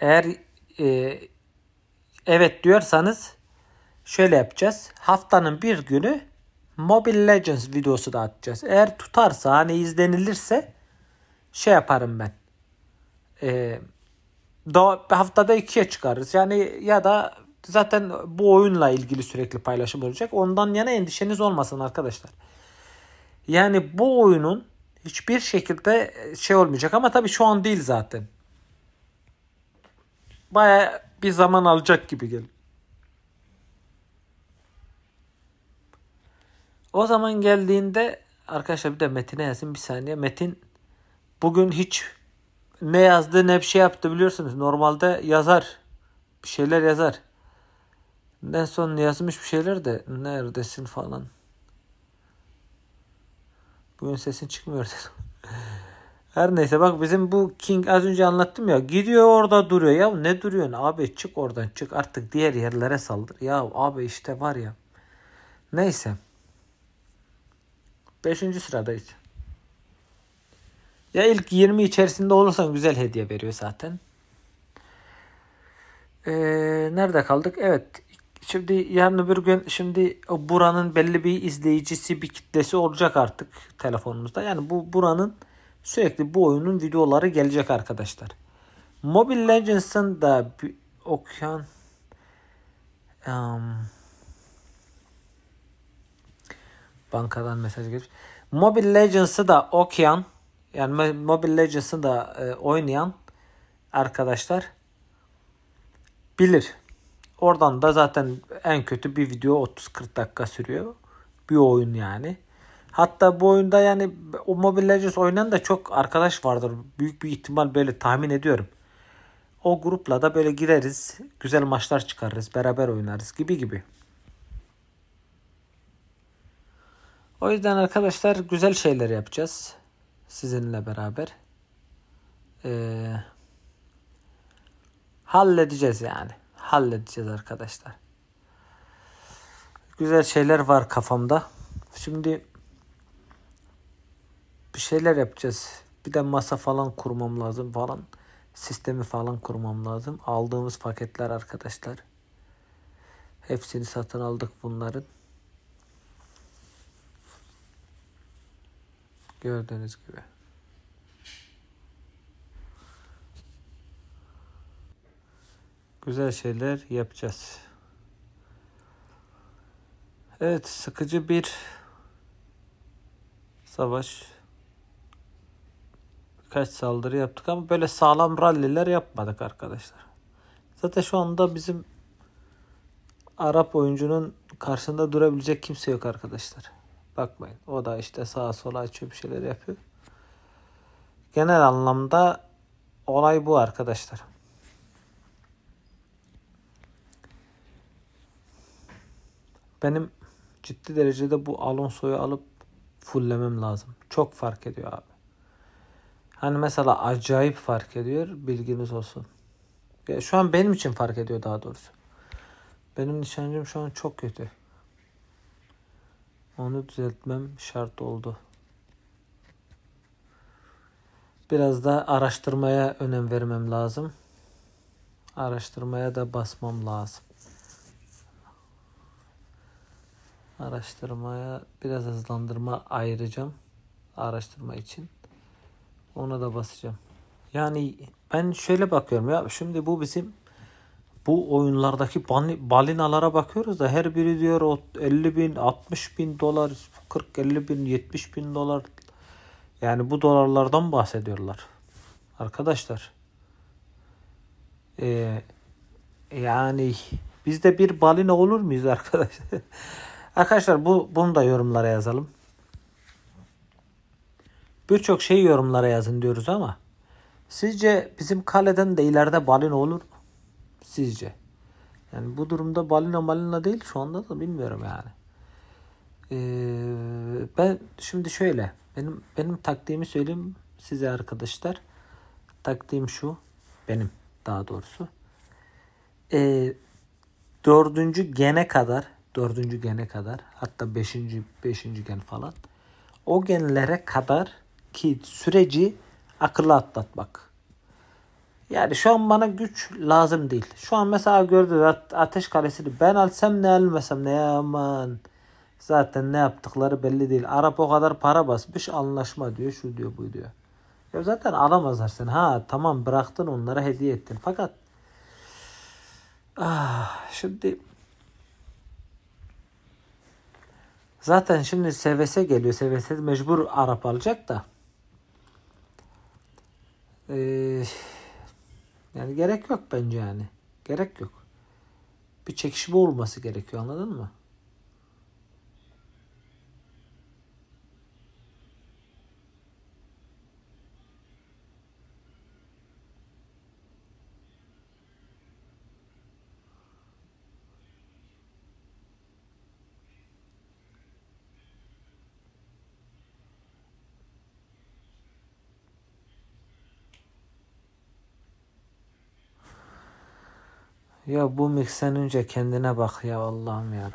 [SPEAKER 1] Eğer e, evet diyorsanız şöyle yapacağız. Haftanın bir günü Mobile Legends videosu da atacağız. Eğer tutarsa hani izlenilirse şey yaparım ben. E, da, haftada ikiye çıkarız. Yani ya da Zaten bu oyunla ilgili sürekli paylaşım olacak. Ondan yana endişeniz olmasın arkadaşlar. Yani bu oyunun hiçbir şekilde şey olmayacak ama tabii şu an değil zaten. Baya bir zaman alacak gibi geliyor. O zaman geldiğinde arkadaşlar bir de Metin'e yazın bir saniye. Metin bugün hiç ne yazdı ne bir şey yaptı biliyorsunuz. Normalde yazar. Bir şeyler yazar. Ne son yazmış bir şeyler de neredesin falan. Bugün sesin çıkmıyor dedim. (laughs) Her neyse bak bizim bu King az önce anlattım ya gidiyor orada duruyor ya ne duruyorsun abi çık oradan çık artık diğer yerlere saldır ya abi işte var ya neyse beşinci sıradayız ya ilk 20 içerisinde olursan güzel hediye veriyor zaten ee, nerede kaldık evet şimdi yarın öbür gün şimdi buranın belli bir izleyicisi bir kitlesi olacak artık telefonumuzda. Yani bu buranın sürekli bu oyunun videoları gelecek arkadaşlar. Mobile Legends'ın da bir okuyan um, bankadan mesaj gelmiş. Mobile Legends'ı da okuyan yani Mobile Legends'ı da e, oynayan arkadaşlar bilir. Oradan da zaten en kötü bir video 30-40 dakika sürüyor. Bir oyun yani. Hatta bu oyunda yani o Mobile Legends oynayan da çok arkadaş vardır. Büyük bir ihtimal böyle tahmin ediyorum. O grupla da böyle gideriz, Güzel maçlar çıkarırız. Beraber oynarız gibi gibi. O yüzden arkadaşlar güzel şeyler yapacağız. Sizinle beraber. Ee, halledeceğiz yani halledeceğiz arkadaşlar. Güzel şeyler var kafamda. Şimdi bir şeyler yapacağız. Bir de masa falan kurmam lazım falan. Sistemi falan kurmam lazım. Aldığımız paketler arkadaşlar. Hepsini satın aldık bunların. Gördüğünüz gibi. güzel şeyler yapacağız. Evet sıkıcı bir savaş. Birkaç saldırı yaptık ama böyle sağlam ralliler yapmadık arkadaşlar. Zaten şu anda bizim Arap oyuncunun karşında durabilecek kimse yok arkadaşlar. Bakmayın o da işte sağa sola açıyor bir şeyler yapıyor. Genel anlamda olay bu arkadaşlar. benim ciddi derecede bu Alonso'yu alıp fulllemem lazım. Çok fark ediyor abi. Hani mesela acayip fark ediyor bilginiz olsun. Ya şu an benim için fark ediyor daha doğrusu. Benim nişancım şu an çok kötü. Onu düzeltmem şart oldu. Biraz da araştırmaya önem vermem lazım. Araştırmaya da basmam lazım. araştırmaya biraz hızlandırma ayıracağım araştırma için. Ona da basacağım. Yani ben şöyle bakıyorum ya şimdi bu bizim bu oyunlardaki balinalara bakıyoruz da her biri diyor 50 bin 60 bin dolar 40 50 bin 70 bin dolar yani bu dolarlardan bahsediyorlar arkadaşlar ee, yani biz de bir balina olur muyuz arkadaşlar (laughs) Arkadaşlar bu bunu da yorumlara yazalım. Birçok şey yorumlara yazın diyoruz ama sizce bizim kaleden de ileride balina olur mu? Sizce? Yani bu durumda balina malina değil şu anda da bilmiyorum yani. Ee, ben şimdi şöyle benim benim taktiğimi söyleyeyim size arkadaşlar. Taktiğim şu benim daha doğrusu. Ee, dördüncü gene kadar dördüncü gene kadar hatta beşinci, beşinci gen falan o genlere kadar ki süreci akıllı atlatmak. Yani şu an bana güç lazım değil. Şu an mesela gördü ateş kalesini ben alsam ne almasam ne aman. Zaten ne yaptıkları belli değil. Arap o kadar para basmış anlaşma diyor şu diyor bu diyor. Ya zaten alamazlar sen Ha tamam bıraktın onlara hediye ettin. Fakat ah, şimdi Zaten şimdi SVS geliyor. SVS mecbur Arap alacak da. Ee, yani gerek yok bence yani. Gerek yok. Bir çekişme olması gerekiyor anladın mı? Ya bu miksen önce kendine bak ya Allah'ım ya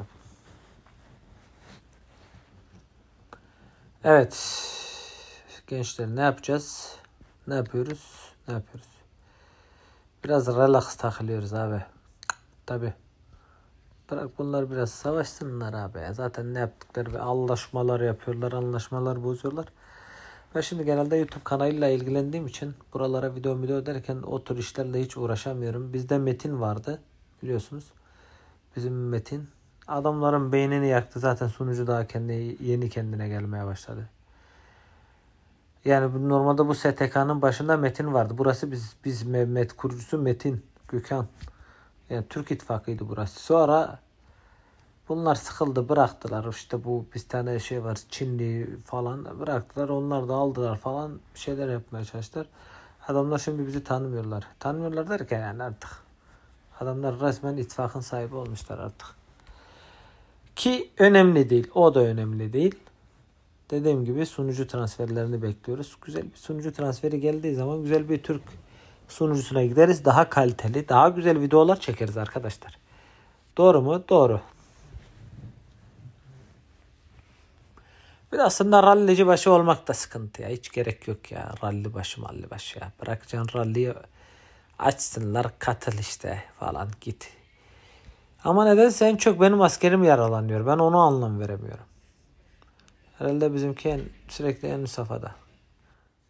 [SPEAKER 1] Evet. Gençler ne yapacağız? Ne yapıyoruz? Ne yapıyoruz? Biraz relax takılıyoruz abi. Tabi. Bırak bunlar biraz savaşsınlar abi. Zaten ne yaptıkları ve anlaşmalar yapıyorlar, anlaşmalar bozuyorlar. Ben şimdi genelde YouTube kanalıyla ilgilendiğim için buralara video video derken o tür işlerle hiç uğraşamıyorum. Bizde Metin vardı biliyorsunuz. Bizim Metin. Adamların beynini yaktı zaten sunucu daha kendi yeni kendine gelmeye başladı. Yani normalde bu STK'nın başında Metin vardı. Burası biz biz Mehmet kurucusu Metin Gökhan. Yani Türk İttifakı'ydı burası. Sonra Bunlar sıkıldı bıraktılar işte bu bir tane şey var Çinli falan bıraktılar onlar da aldılar falan bir şeyler yapmaya çalıştılar. Adamlar şimdi bizi tanımıyorlar. Tanımıyorlar derken yani artık adamlar resmen ittifakın sahibi olmuşlar artık. Ki önemli değil o da önemli değil. Dediğim gibi sunucu transferlerini bekliyoruz. Güzel bir sunucu transferi geldiği zaman güzel bir Türk sunucusuna gideriz. Daha kaliteli, daha güzel videolar çekeriz arkadaşlar. Doğru mu? Doğru. Bir de aslında rallici başı olmak da sıkıntı ya. Hiç gerek yok ya. Ralli başı malli başı ya. Bırakacaksın ralliyi açsınlar katıl işte falan git. Ama neden sen çok benim askerim yaralanıyor. Ben onu anlam veremiyorum. Herhalde bizimki en, sürekli en safhada.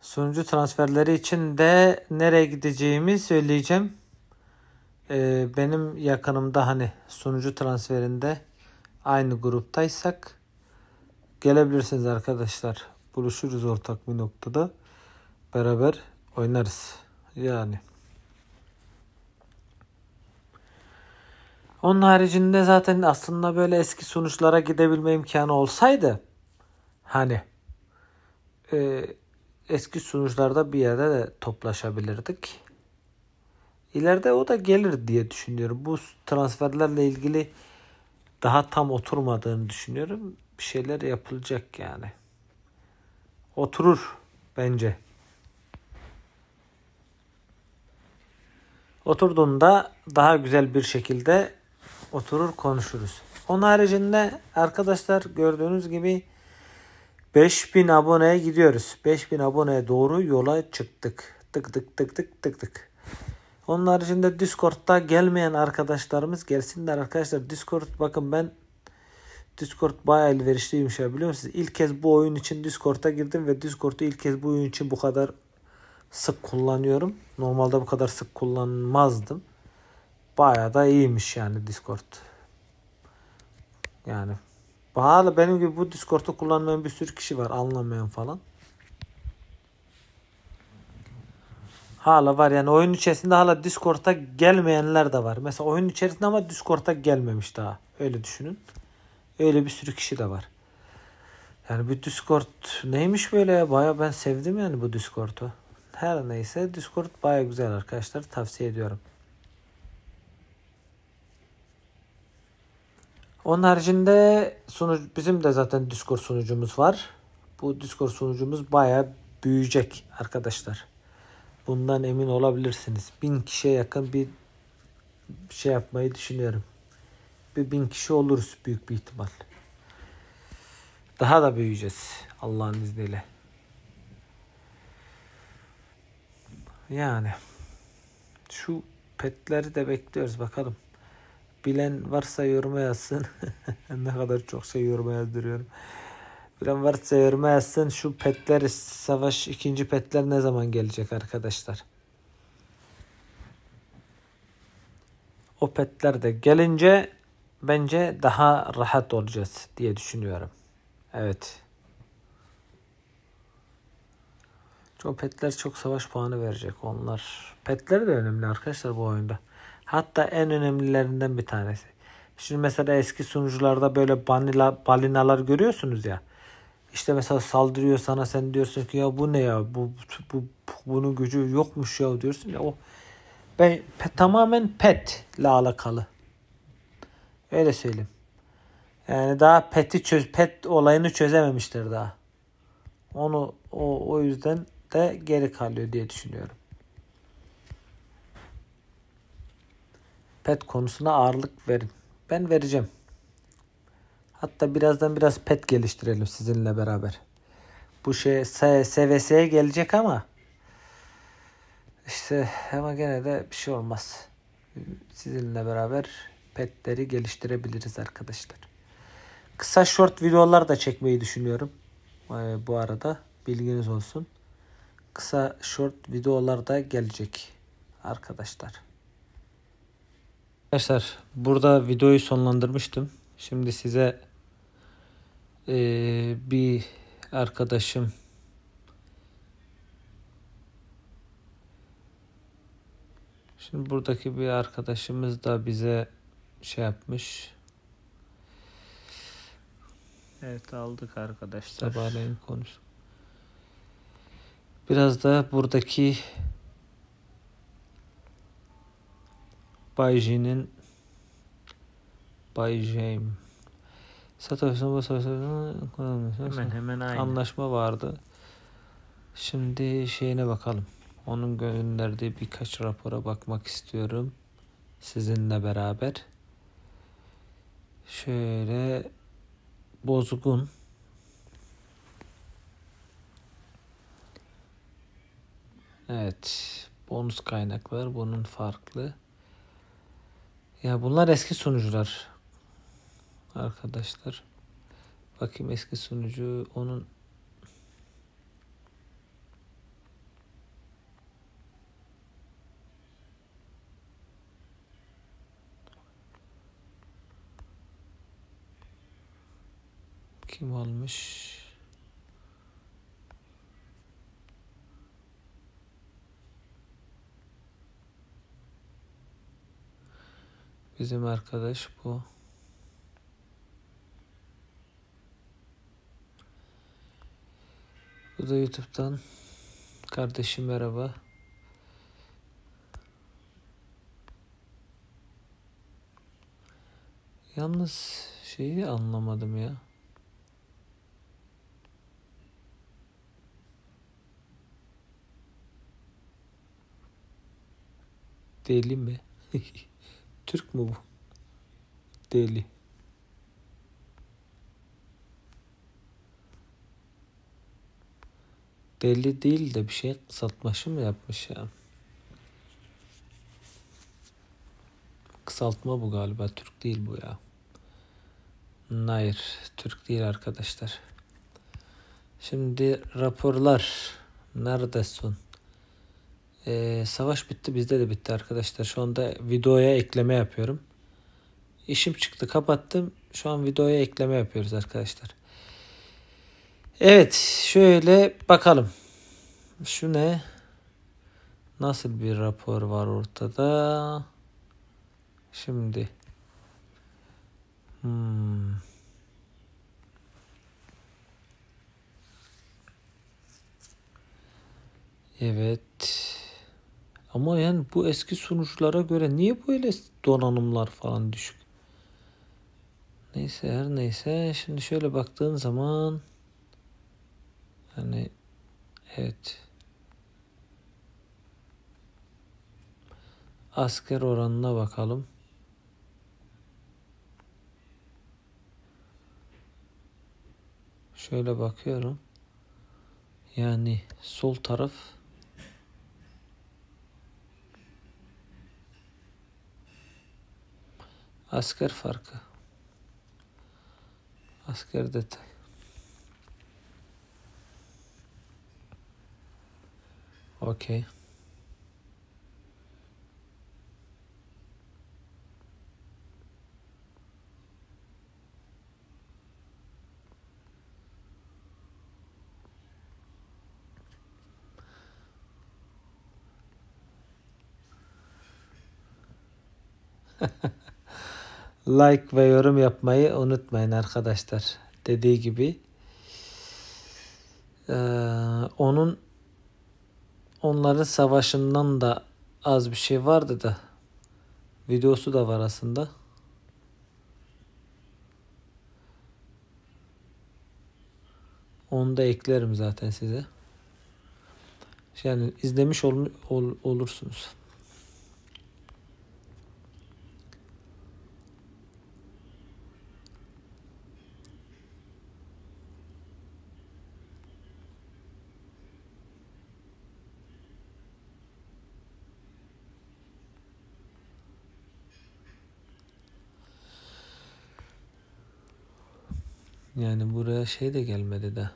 [SPEAKER 1] Sunucu transferleri için de nereye gideceğimi söyleyeceğim. Ee, benim yakınımda hani sunucu transferinde aynı gruptaysak Gelebilirsiniz arkadaşlar. Buluşuruz ortak bir noktada. Beraber oynarız. Yani. Onun haricinde zaten aslında böyle eski sonuçlara gidebilme imkanı olsaydı hani e, eski sonuçlarda bir yerde de toplaşabilirdik. İleride o da gelir diye düşünüyorum. Bu transferlerle ilgili daha tam oturmadığını düşünüyorum bir şeyler yapılacak yani. Oturur bence. Oturduğunda daha güzel bir şekilde oturur konuşuruz. Onun haricinde arkadaşlar gördüğünüz gibi 5000 aboneye gidiyoruz. 5000 aboneye doğru yola çıktık. Tık tık tık tık tık tık. Onun haricinde Discord'da gelmeyen arkadaşlarımız gelsinler arkadaşlar. Discord bakın ben Discord bayağı bir şey biliyor musunuz? İlk kez bu oyun için Discord'a girdim ve Discord'u ilk kez bu oyun için bu kadar sık kullanıyorum. Normalde bu kadar sık kullanmazdım. Bayağı da iyiymiş yani Discord. Yani hala benim gibi bu Discord'u kullanmayan bir sürü kişi var anlamayan falan. Hala var yani oyun içerisinde hala Discord'a gelmeyenler de var. Mesela oyun içerisinde ama Discord'a gelmemiş daha. Öyle düşünün. Öyle bir sürü kişi de var. Yani bu Discord neymiş böyle ya? Baya ben sevdim yani bu Discord'u. Her neyse Discord baya güzel arkadaşlar. Tavsiye ediyorum. Onun haricinde sunucu, bizim de zaten Discord sunucumuz var. Bu Discord sunucumuz baya büyüyecek arkadaşlar. Bundan emin olabilirsiniz. Bin kişiye yakın bir şey yapmayı düşünüyorum bir bin kişi oluruz büyük bir ihtimal. Daha da büyüyeceğiz Allah'ın izniyle. Yani şu petleri de bekliyoruz bakalım. Bilen varsa yoruma yazsın. (laughs) ne kadar çok şey yoruma yazdırıyorum. Bilen varsa yoruma yazsın. Şu petler savaş ikinci petler ne zaman gelecek arkadaşlar? O petler de gelince bence daha rahat olacağız diye düşünüyorum. Evet. Çok petler çok savaş puanı verecek onlar. Petler de önemli arkadaşlar bu oyunda. Hatta en önemlilerinden bir tanesi. Şimdi mesela eski sunucularda böyle banila, balinalar görüyorsunuz ya. İşte mesela saldırıyor sana sen diyorsun ki ya bu ne ya bu, bu, bu bunun gücü yokmuş ya diyorsun ya o ben pe, tamamen pet ile alakalı. Öyle söyleyeyim. Yani daha peti çöz, pet olayını çözememiştir daha. Onu o, o yüzden de geri kalıyor diye düşünüyorum. Pet konusuna ağırlık verin. Ben vereceğim. Hatta birazdan biraz pet geliştirelim sizinle beraber. Bu şey SVS'ye gelecek ama işte ama gene de bir şey olmaz. Sizinle beraber petleri geliştirebiliriz arkadaşlar. Kısa short videolar da çekmeyi düşünüyorum. Ee, bu arada bilginiz olsun. Kısa short videolar da gelecek arkadaşlar. Arkadaşlar burada videoyu sonlandırmıştım. Şimdi size e, bir arkadaşım Şimdi buradaki bir arkadaşımız da bize şey yapmış. Evet aldık arkadaşlar. Sabahleyin konuş. Biraz da buradaki Bayji'nin Bayjim Satoshi hemen hemen aynı. anlaşma vardı. Şimdi şeyine bakalım. Onun gönderdiği birkaç rapora bakmak istiyorum sizinle beraber. Şöyle bozgun. Evet. Bonus kaynaklar bunun farklı. Ya bunlar eski sunucular. Arkadaşlar. Bakayım eski sunucu onun Kim almış? Bizim arkadaş bu. Bu da YouTube'dan kardeşim merhaba. Yalnız şeyi anlamadım ya. Deli mi? (laughs) Türk mü bu? Deli. Deli değil de bir şey kısaltması mı yapmış ya? Kısaltma bu galiba. Türk değil bu ya. Hayır. Türk değil arkadaşlar. Şimdi raporlar. Neredesin? Ee, savaş bitti bizde de bitti arkadaşlar. Şu anda videoya ekleme yapıyorum. İşim çıktı kapattım. Şu an videoya ekleme yapıyoruz arkadaşlar. Evet şöyle bakalım. Şu ne? Nasıl bir rapor var ortada? Şimdi. Hmm. Evet. Ama yani bu eski sunuculara göre niye böyle donanımlar falan düşük? Neyse her neyse şimdi şöyle baktığın zaman yani evet asker oranına bakalım. Şöyle bakıyorum. Yani sol taraf asker farkı. Asker detay. Okey. Ha (laughs) ha. like ve yorum yapmayı unutmayın arkadaşlar. Dediği gibi ee, onun onların savaşından da az bir şey vardı da videosu da var aslında. Onu da eklerim zaten size. Yani izlemiş ol, ol, olursunuz. Buraya şey de gelmedi de.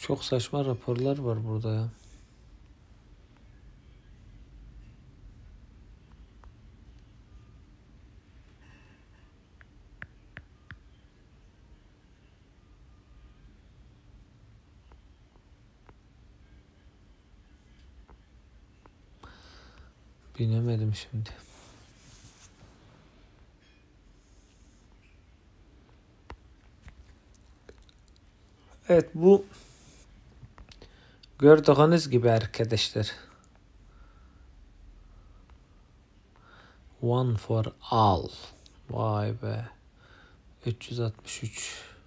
[SPEAKER 1] Çok saçma raporlar var burada ya. Düşünelim şimdi. Evet bu gördüğünüz gibi arkadaşlar. One for all. Vay be. 363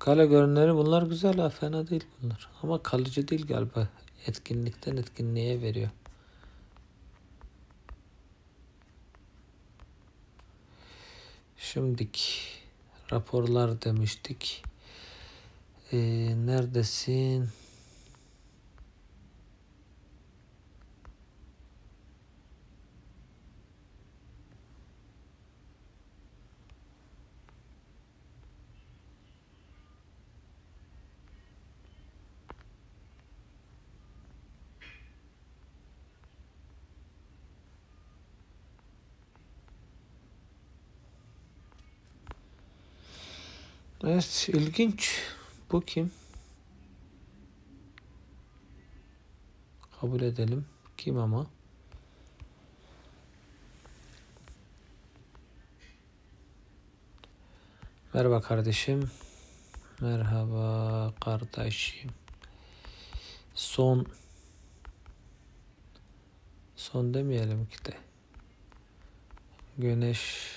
[SPEAKER 1] Kale görünleri bunlar güzel ha fena değil bunlar. Ama kalıcı değil galiba. Etkinlikten etkinliğe veriyor. Şimdik raporlar demiştik. Ee, neredesin? Evet ilginç. Bu kim? Kabul edelim. Kim ama? Merhaba kardeşim. Merhaba kardeşim. Son son demeyelim ki de. Güneş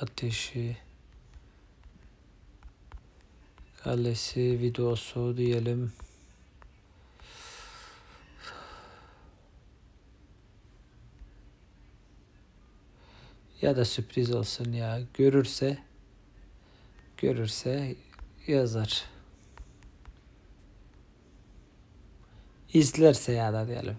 [SPEAKER 1] ateşi kellesi videosu diyelim. Ya da sürpriz olsun ya. Görürse görürse yazar. İzlerse ya da diyelim.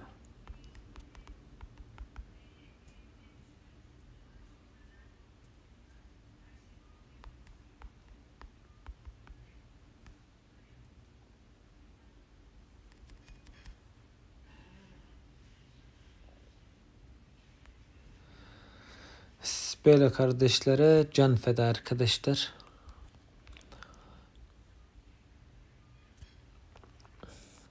[SPEAKER 1] böyle kardeşlere can feda arkadaşlar.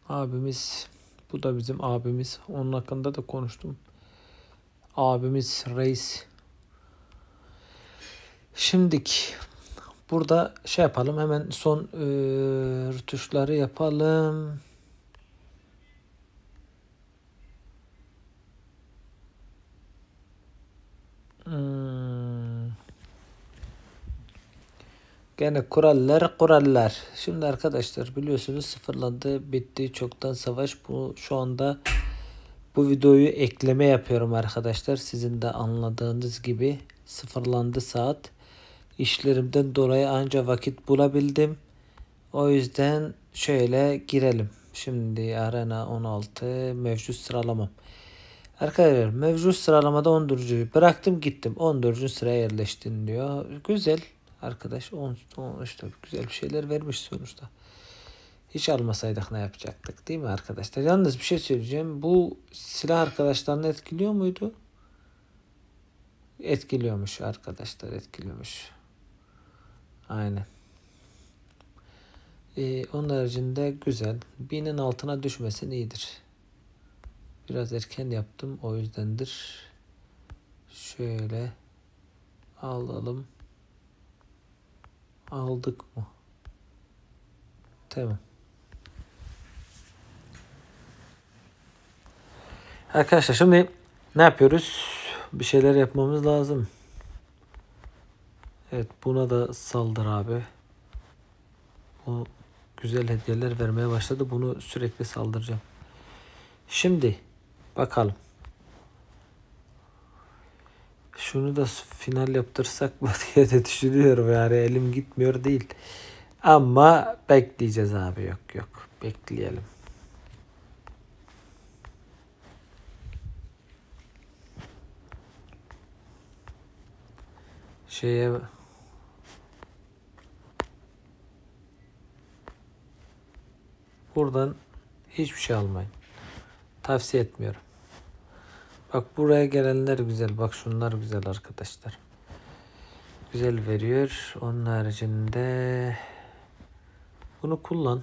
[SPEAKER 1] Abimiz bu da bizim abimiz. Onun hakkında da konuştum. Abimiz reis. Şimdik burada şey yapalım hemen son e, rütuşları yapalım. Gene kurallar kurallar. Şimdi arkadaşlar biliyorsunuz sıfırlandı bitti çoktan savaş. Bu şu anda bu videoyu ekleme yapıyorum arkadaşlar. Sizin de anladığınız gibi sıfırlandı saat. İşlerimden dolayı anca vakit bulabildim. O yüzden şöyle girelim. Şimdi arena 16 mevcut sıralamam. Arkadaşlar mevcut sıralamada 14. bıraktım gittim. 14. sıraya yerleştin diyor. Güzel Arkadaş 10, 10 işte güzel bir şeyler vermiş sonuçta. Hiç almasaydık ne yapacaktık değil mi arkadaşlar? Yalnız bir şey söyleyeceğim. Bu silah arkadaşlarını etkiliyor muydu? Etkiliyormuş arkadaşlar etkiliyormuş. Aynen. Ee, onun haricinde güzel. Binin altına düşmesin iyidir. Biraz erken yaptım o yüzdendir. Şöyle alalım aldık mı? Tamam. Arkadaşlar şimdi ne yapıyoruz? Bir şeyler yapmamız lazım. Evet buna da saldır abi. Bu güzel hediyeler vermeye başladı. Bunu sürekli saldıracağım. Şimdi bakalım şunu da final yaptırsak mı (laughs) diye de düşünüyorum yani elim gitmiyor değil. Ama bekleyeceğiz abi yok yok bekleyelim. Şeye buradan hiçbir şey almayın. Tavsiye etmiyorum. Bak buraya gelenler güzel. Bak şunlar güzel arkadaşlar. Güzel veriyor. Onun haricinde bunu kullan.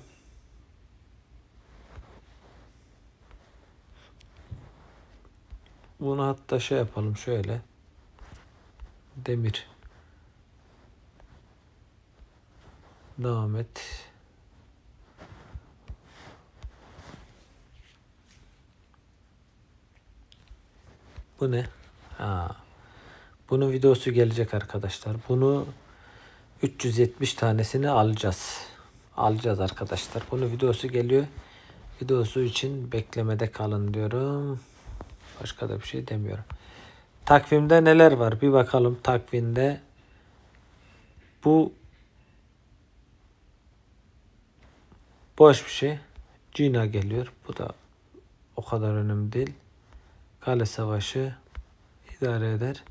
[SPEAKER 1] Bunu hatta şey yapalım şöyle. Demir. Devam et. Bu ne? Ha. Bunun videosu gelecek arkadaşlar. Bunu 370 tanesini alacağız. Alacağız arkadaşlar. Bunun videosu geliyor. Videosu için beklemede kalın diyorum. Başka da bir şey demiyorum. Takvimde neler var? Bir bakalım takvimde. Bu boş bir şey. Cina geliyor. Bu da o kadar önemli değil. Gale Savaşı idare eder.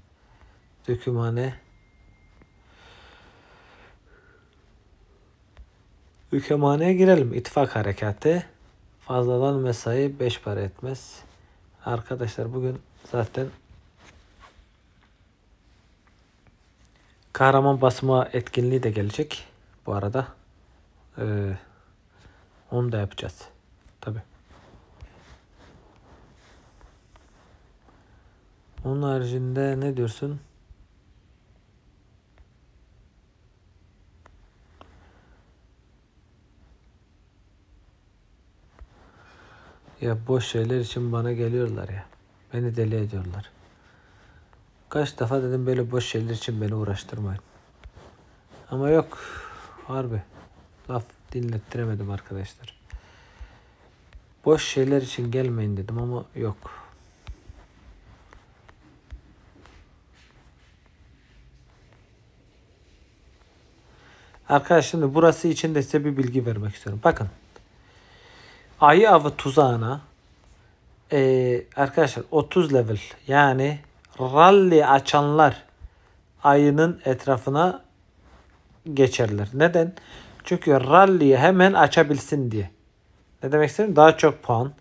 [SPEAKER 1] Dökümane. Dökümhaneye girelim. İttifak harekatı. Fazladan mesai 5 para etmez. Arkadaşlar bugün zaten kahraman basma etkinliği de gelecek. Bu arada ee, onu da yapacağız. Tabii. Onun haricinde ne diyorsun? Ya boş şeyler için bana geliyorlar ya. Beni deli ediyorlar. Kaç defa dedim böyle boş şeyler için beni uğraştırmayın. Ama yok. Harbi. Laf dinlettiremedim arkadaşlar. Boş şeyler için gelmeyin dedim ama yok. Arkadaşlar şimdi burası için de size bir bilgi vermek istiyorum. Bakın. Ayı avı tuzağına e, arkadaşlar 30 level yani rally açanlar ayının etrafına geçerler. Neden? Çünkü rally'yi hemen açabilsin diye. Ne demek istedim? Daha çok puan.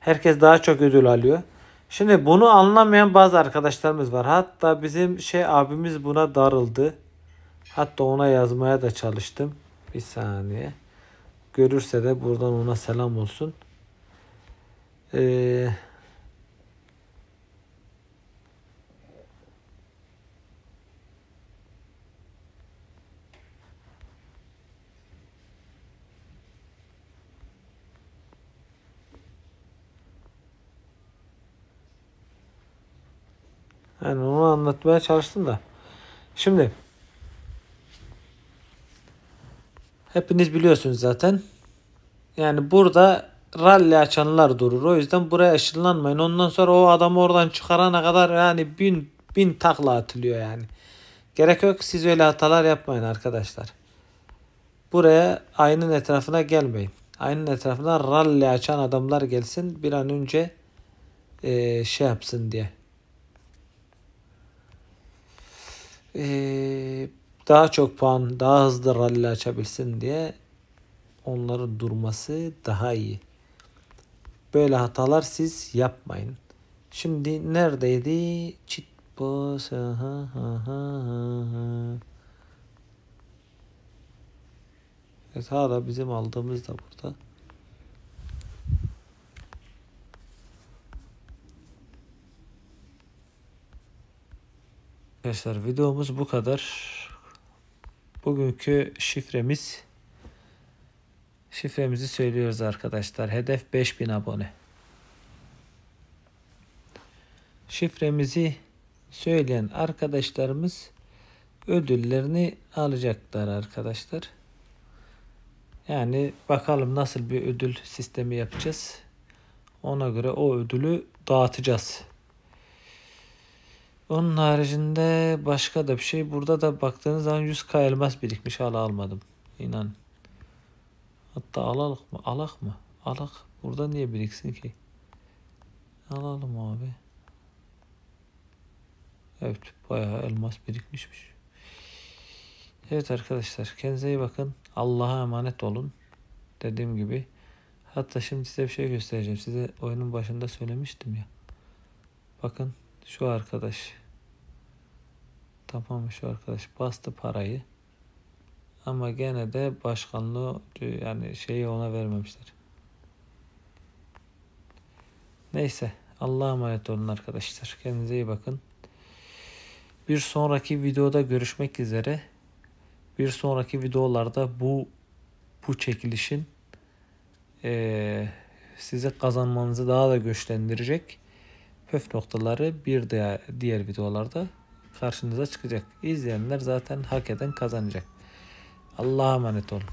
[SPEAKER 1] Herkes daha çok ödül alıyor. Şimdi bunu anlamayan bazı arkadaşlarımız var. Hatta bizim şey abimiz buna darıldı. Hatta ona yazmaya da çalıştım. Bir saniye. Görürse de buradan ona selam olsun. Ee, Yani onu anlatmaya çalıştım da. Şimdi Hepiniz biliyorsunuz zaten. Yani burada rally açanlar durur. O yüzden buraya ışınlanmayın. Ondan sonra o adamı oradan çıkarana kadar yani bin bin takla atılıyor yani. Gerek yok siz öyle hatalar yapmayın arkadaşlar. Buraya aynın etrafına gelmeyin. Aynın etrafına rally açan adamlar gelsin bir an önce e, şey yapsın diye. Eee daha çok puan, daha hızlı rally açabilsin diye onların durması daha iyi. Böyle hatalar siz yapmayın. Şimdi neredeydi? Çit boss. Ha, ha, ha, Evet hala bizim aldığımız da burada. Arkadaşlar videomuz bu kadar. Bugünkü şifremiz şifremizi söylüyoruz arkadaşlar. Hedef 5000 abone. Şifremizi söyleyen arkadaşlarımız ödüllerini alacaklar arkadaşlar. Yani bakalım nasıl bir ödül sistemi yapacağız. Ona göre o ödülü dağıtacağız. Onun haricinde başka da bir şey. Burada da baktığınız zaman 100k birikmiş hala almadım. İnan. Hatta alalık mı? Alak mı? Alak. Burada niye biriksin ki? Alalım abi. Evet bayağı elmas birikmişmiş. Evet arkadaşlar kendinize iyi bakın. Allah'a emanet olun. Dediğim gibi. Hatta şimdi size bir şey göstereceğim. Size oyunun başında söylemiştim ya. Bakın şu arkadaş. Tamam şu arkadaş bastı parayı. Ama gene de başkanlığı yani şeyi ona vermemişler. Neyse Allah'a emanet olun arkadaşlar. Kendinize iyi bakın. Bir sonraki videoda görüşmek üzere. Bir sonraki videolarda bu bu çekilişin e, size kazanmanızı daha da güçlendirecek Höf noktaları bir diğer, diğer videolarda karşınıza çıkacak. İzleyenler zaten hak eden kazanacak. Allah'a emanet olun.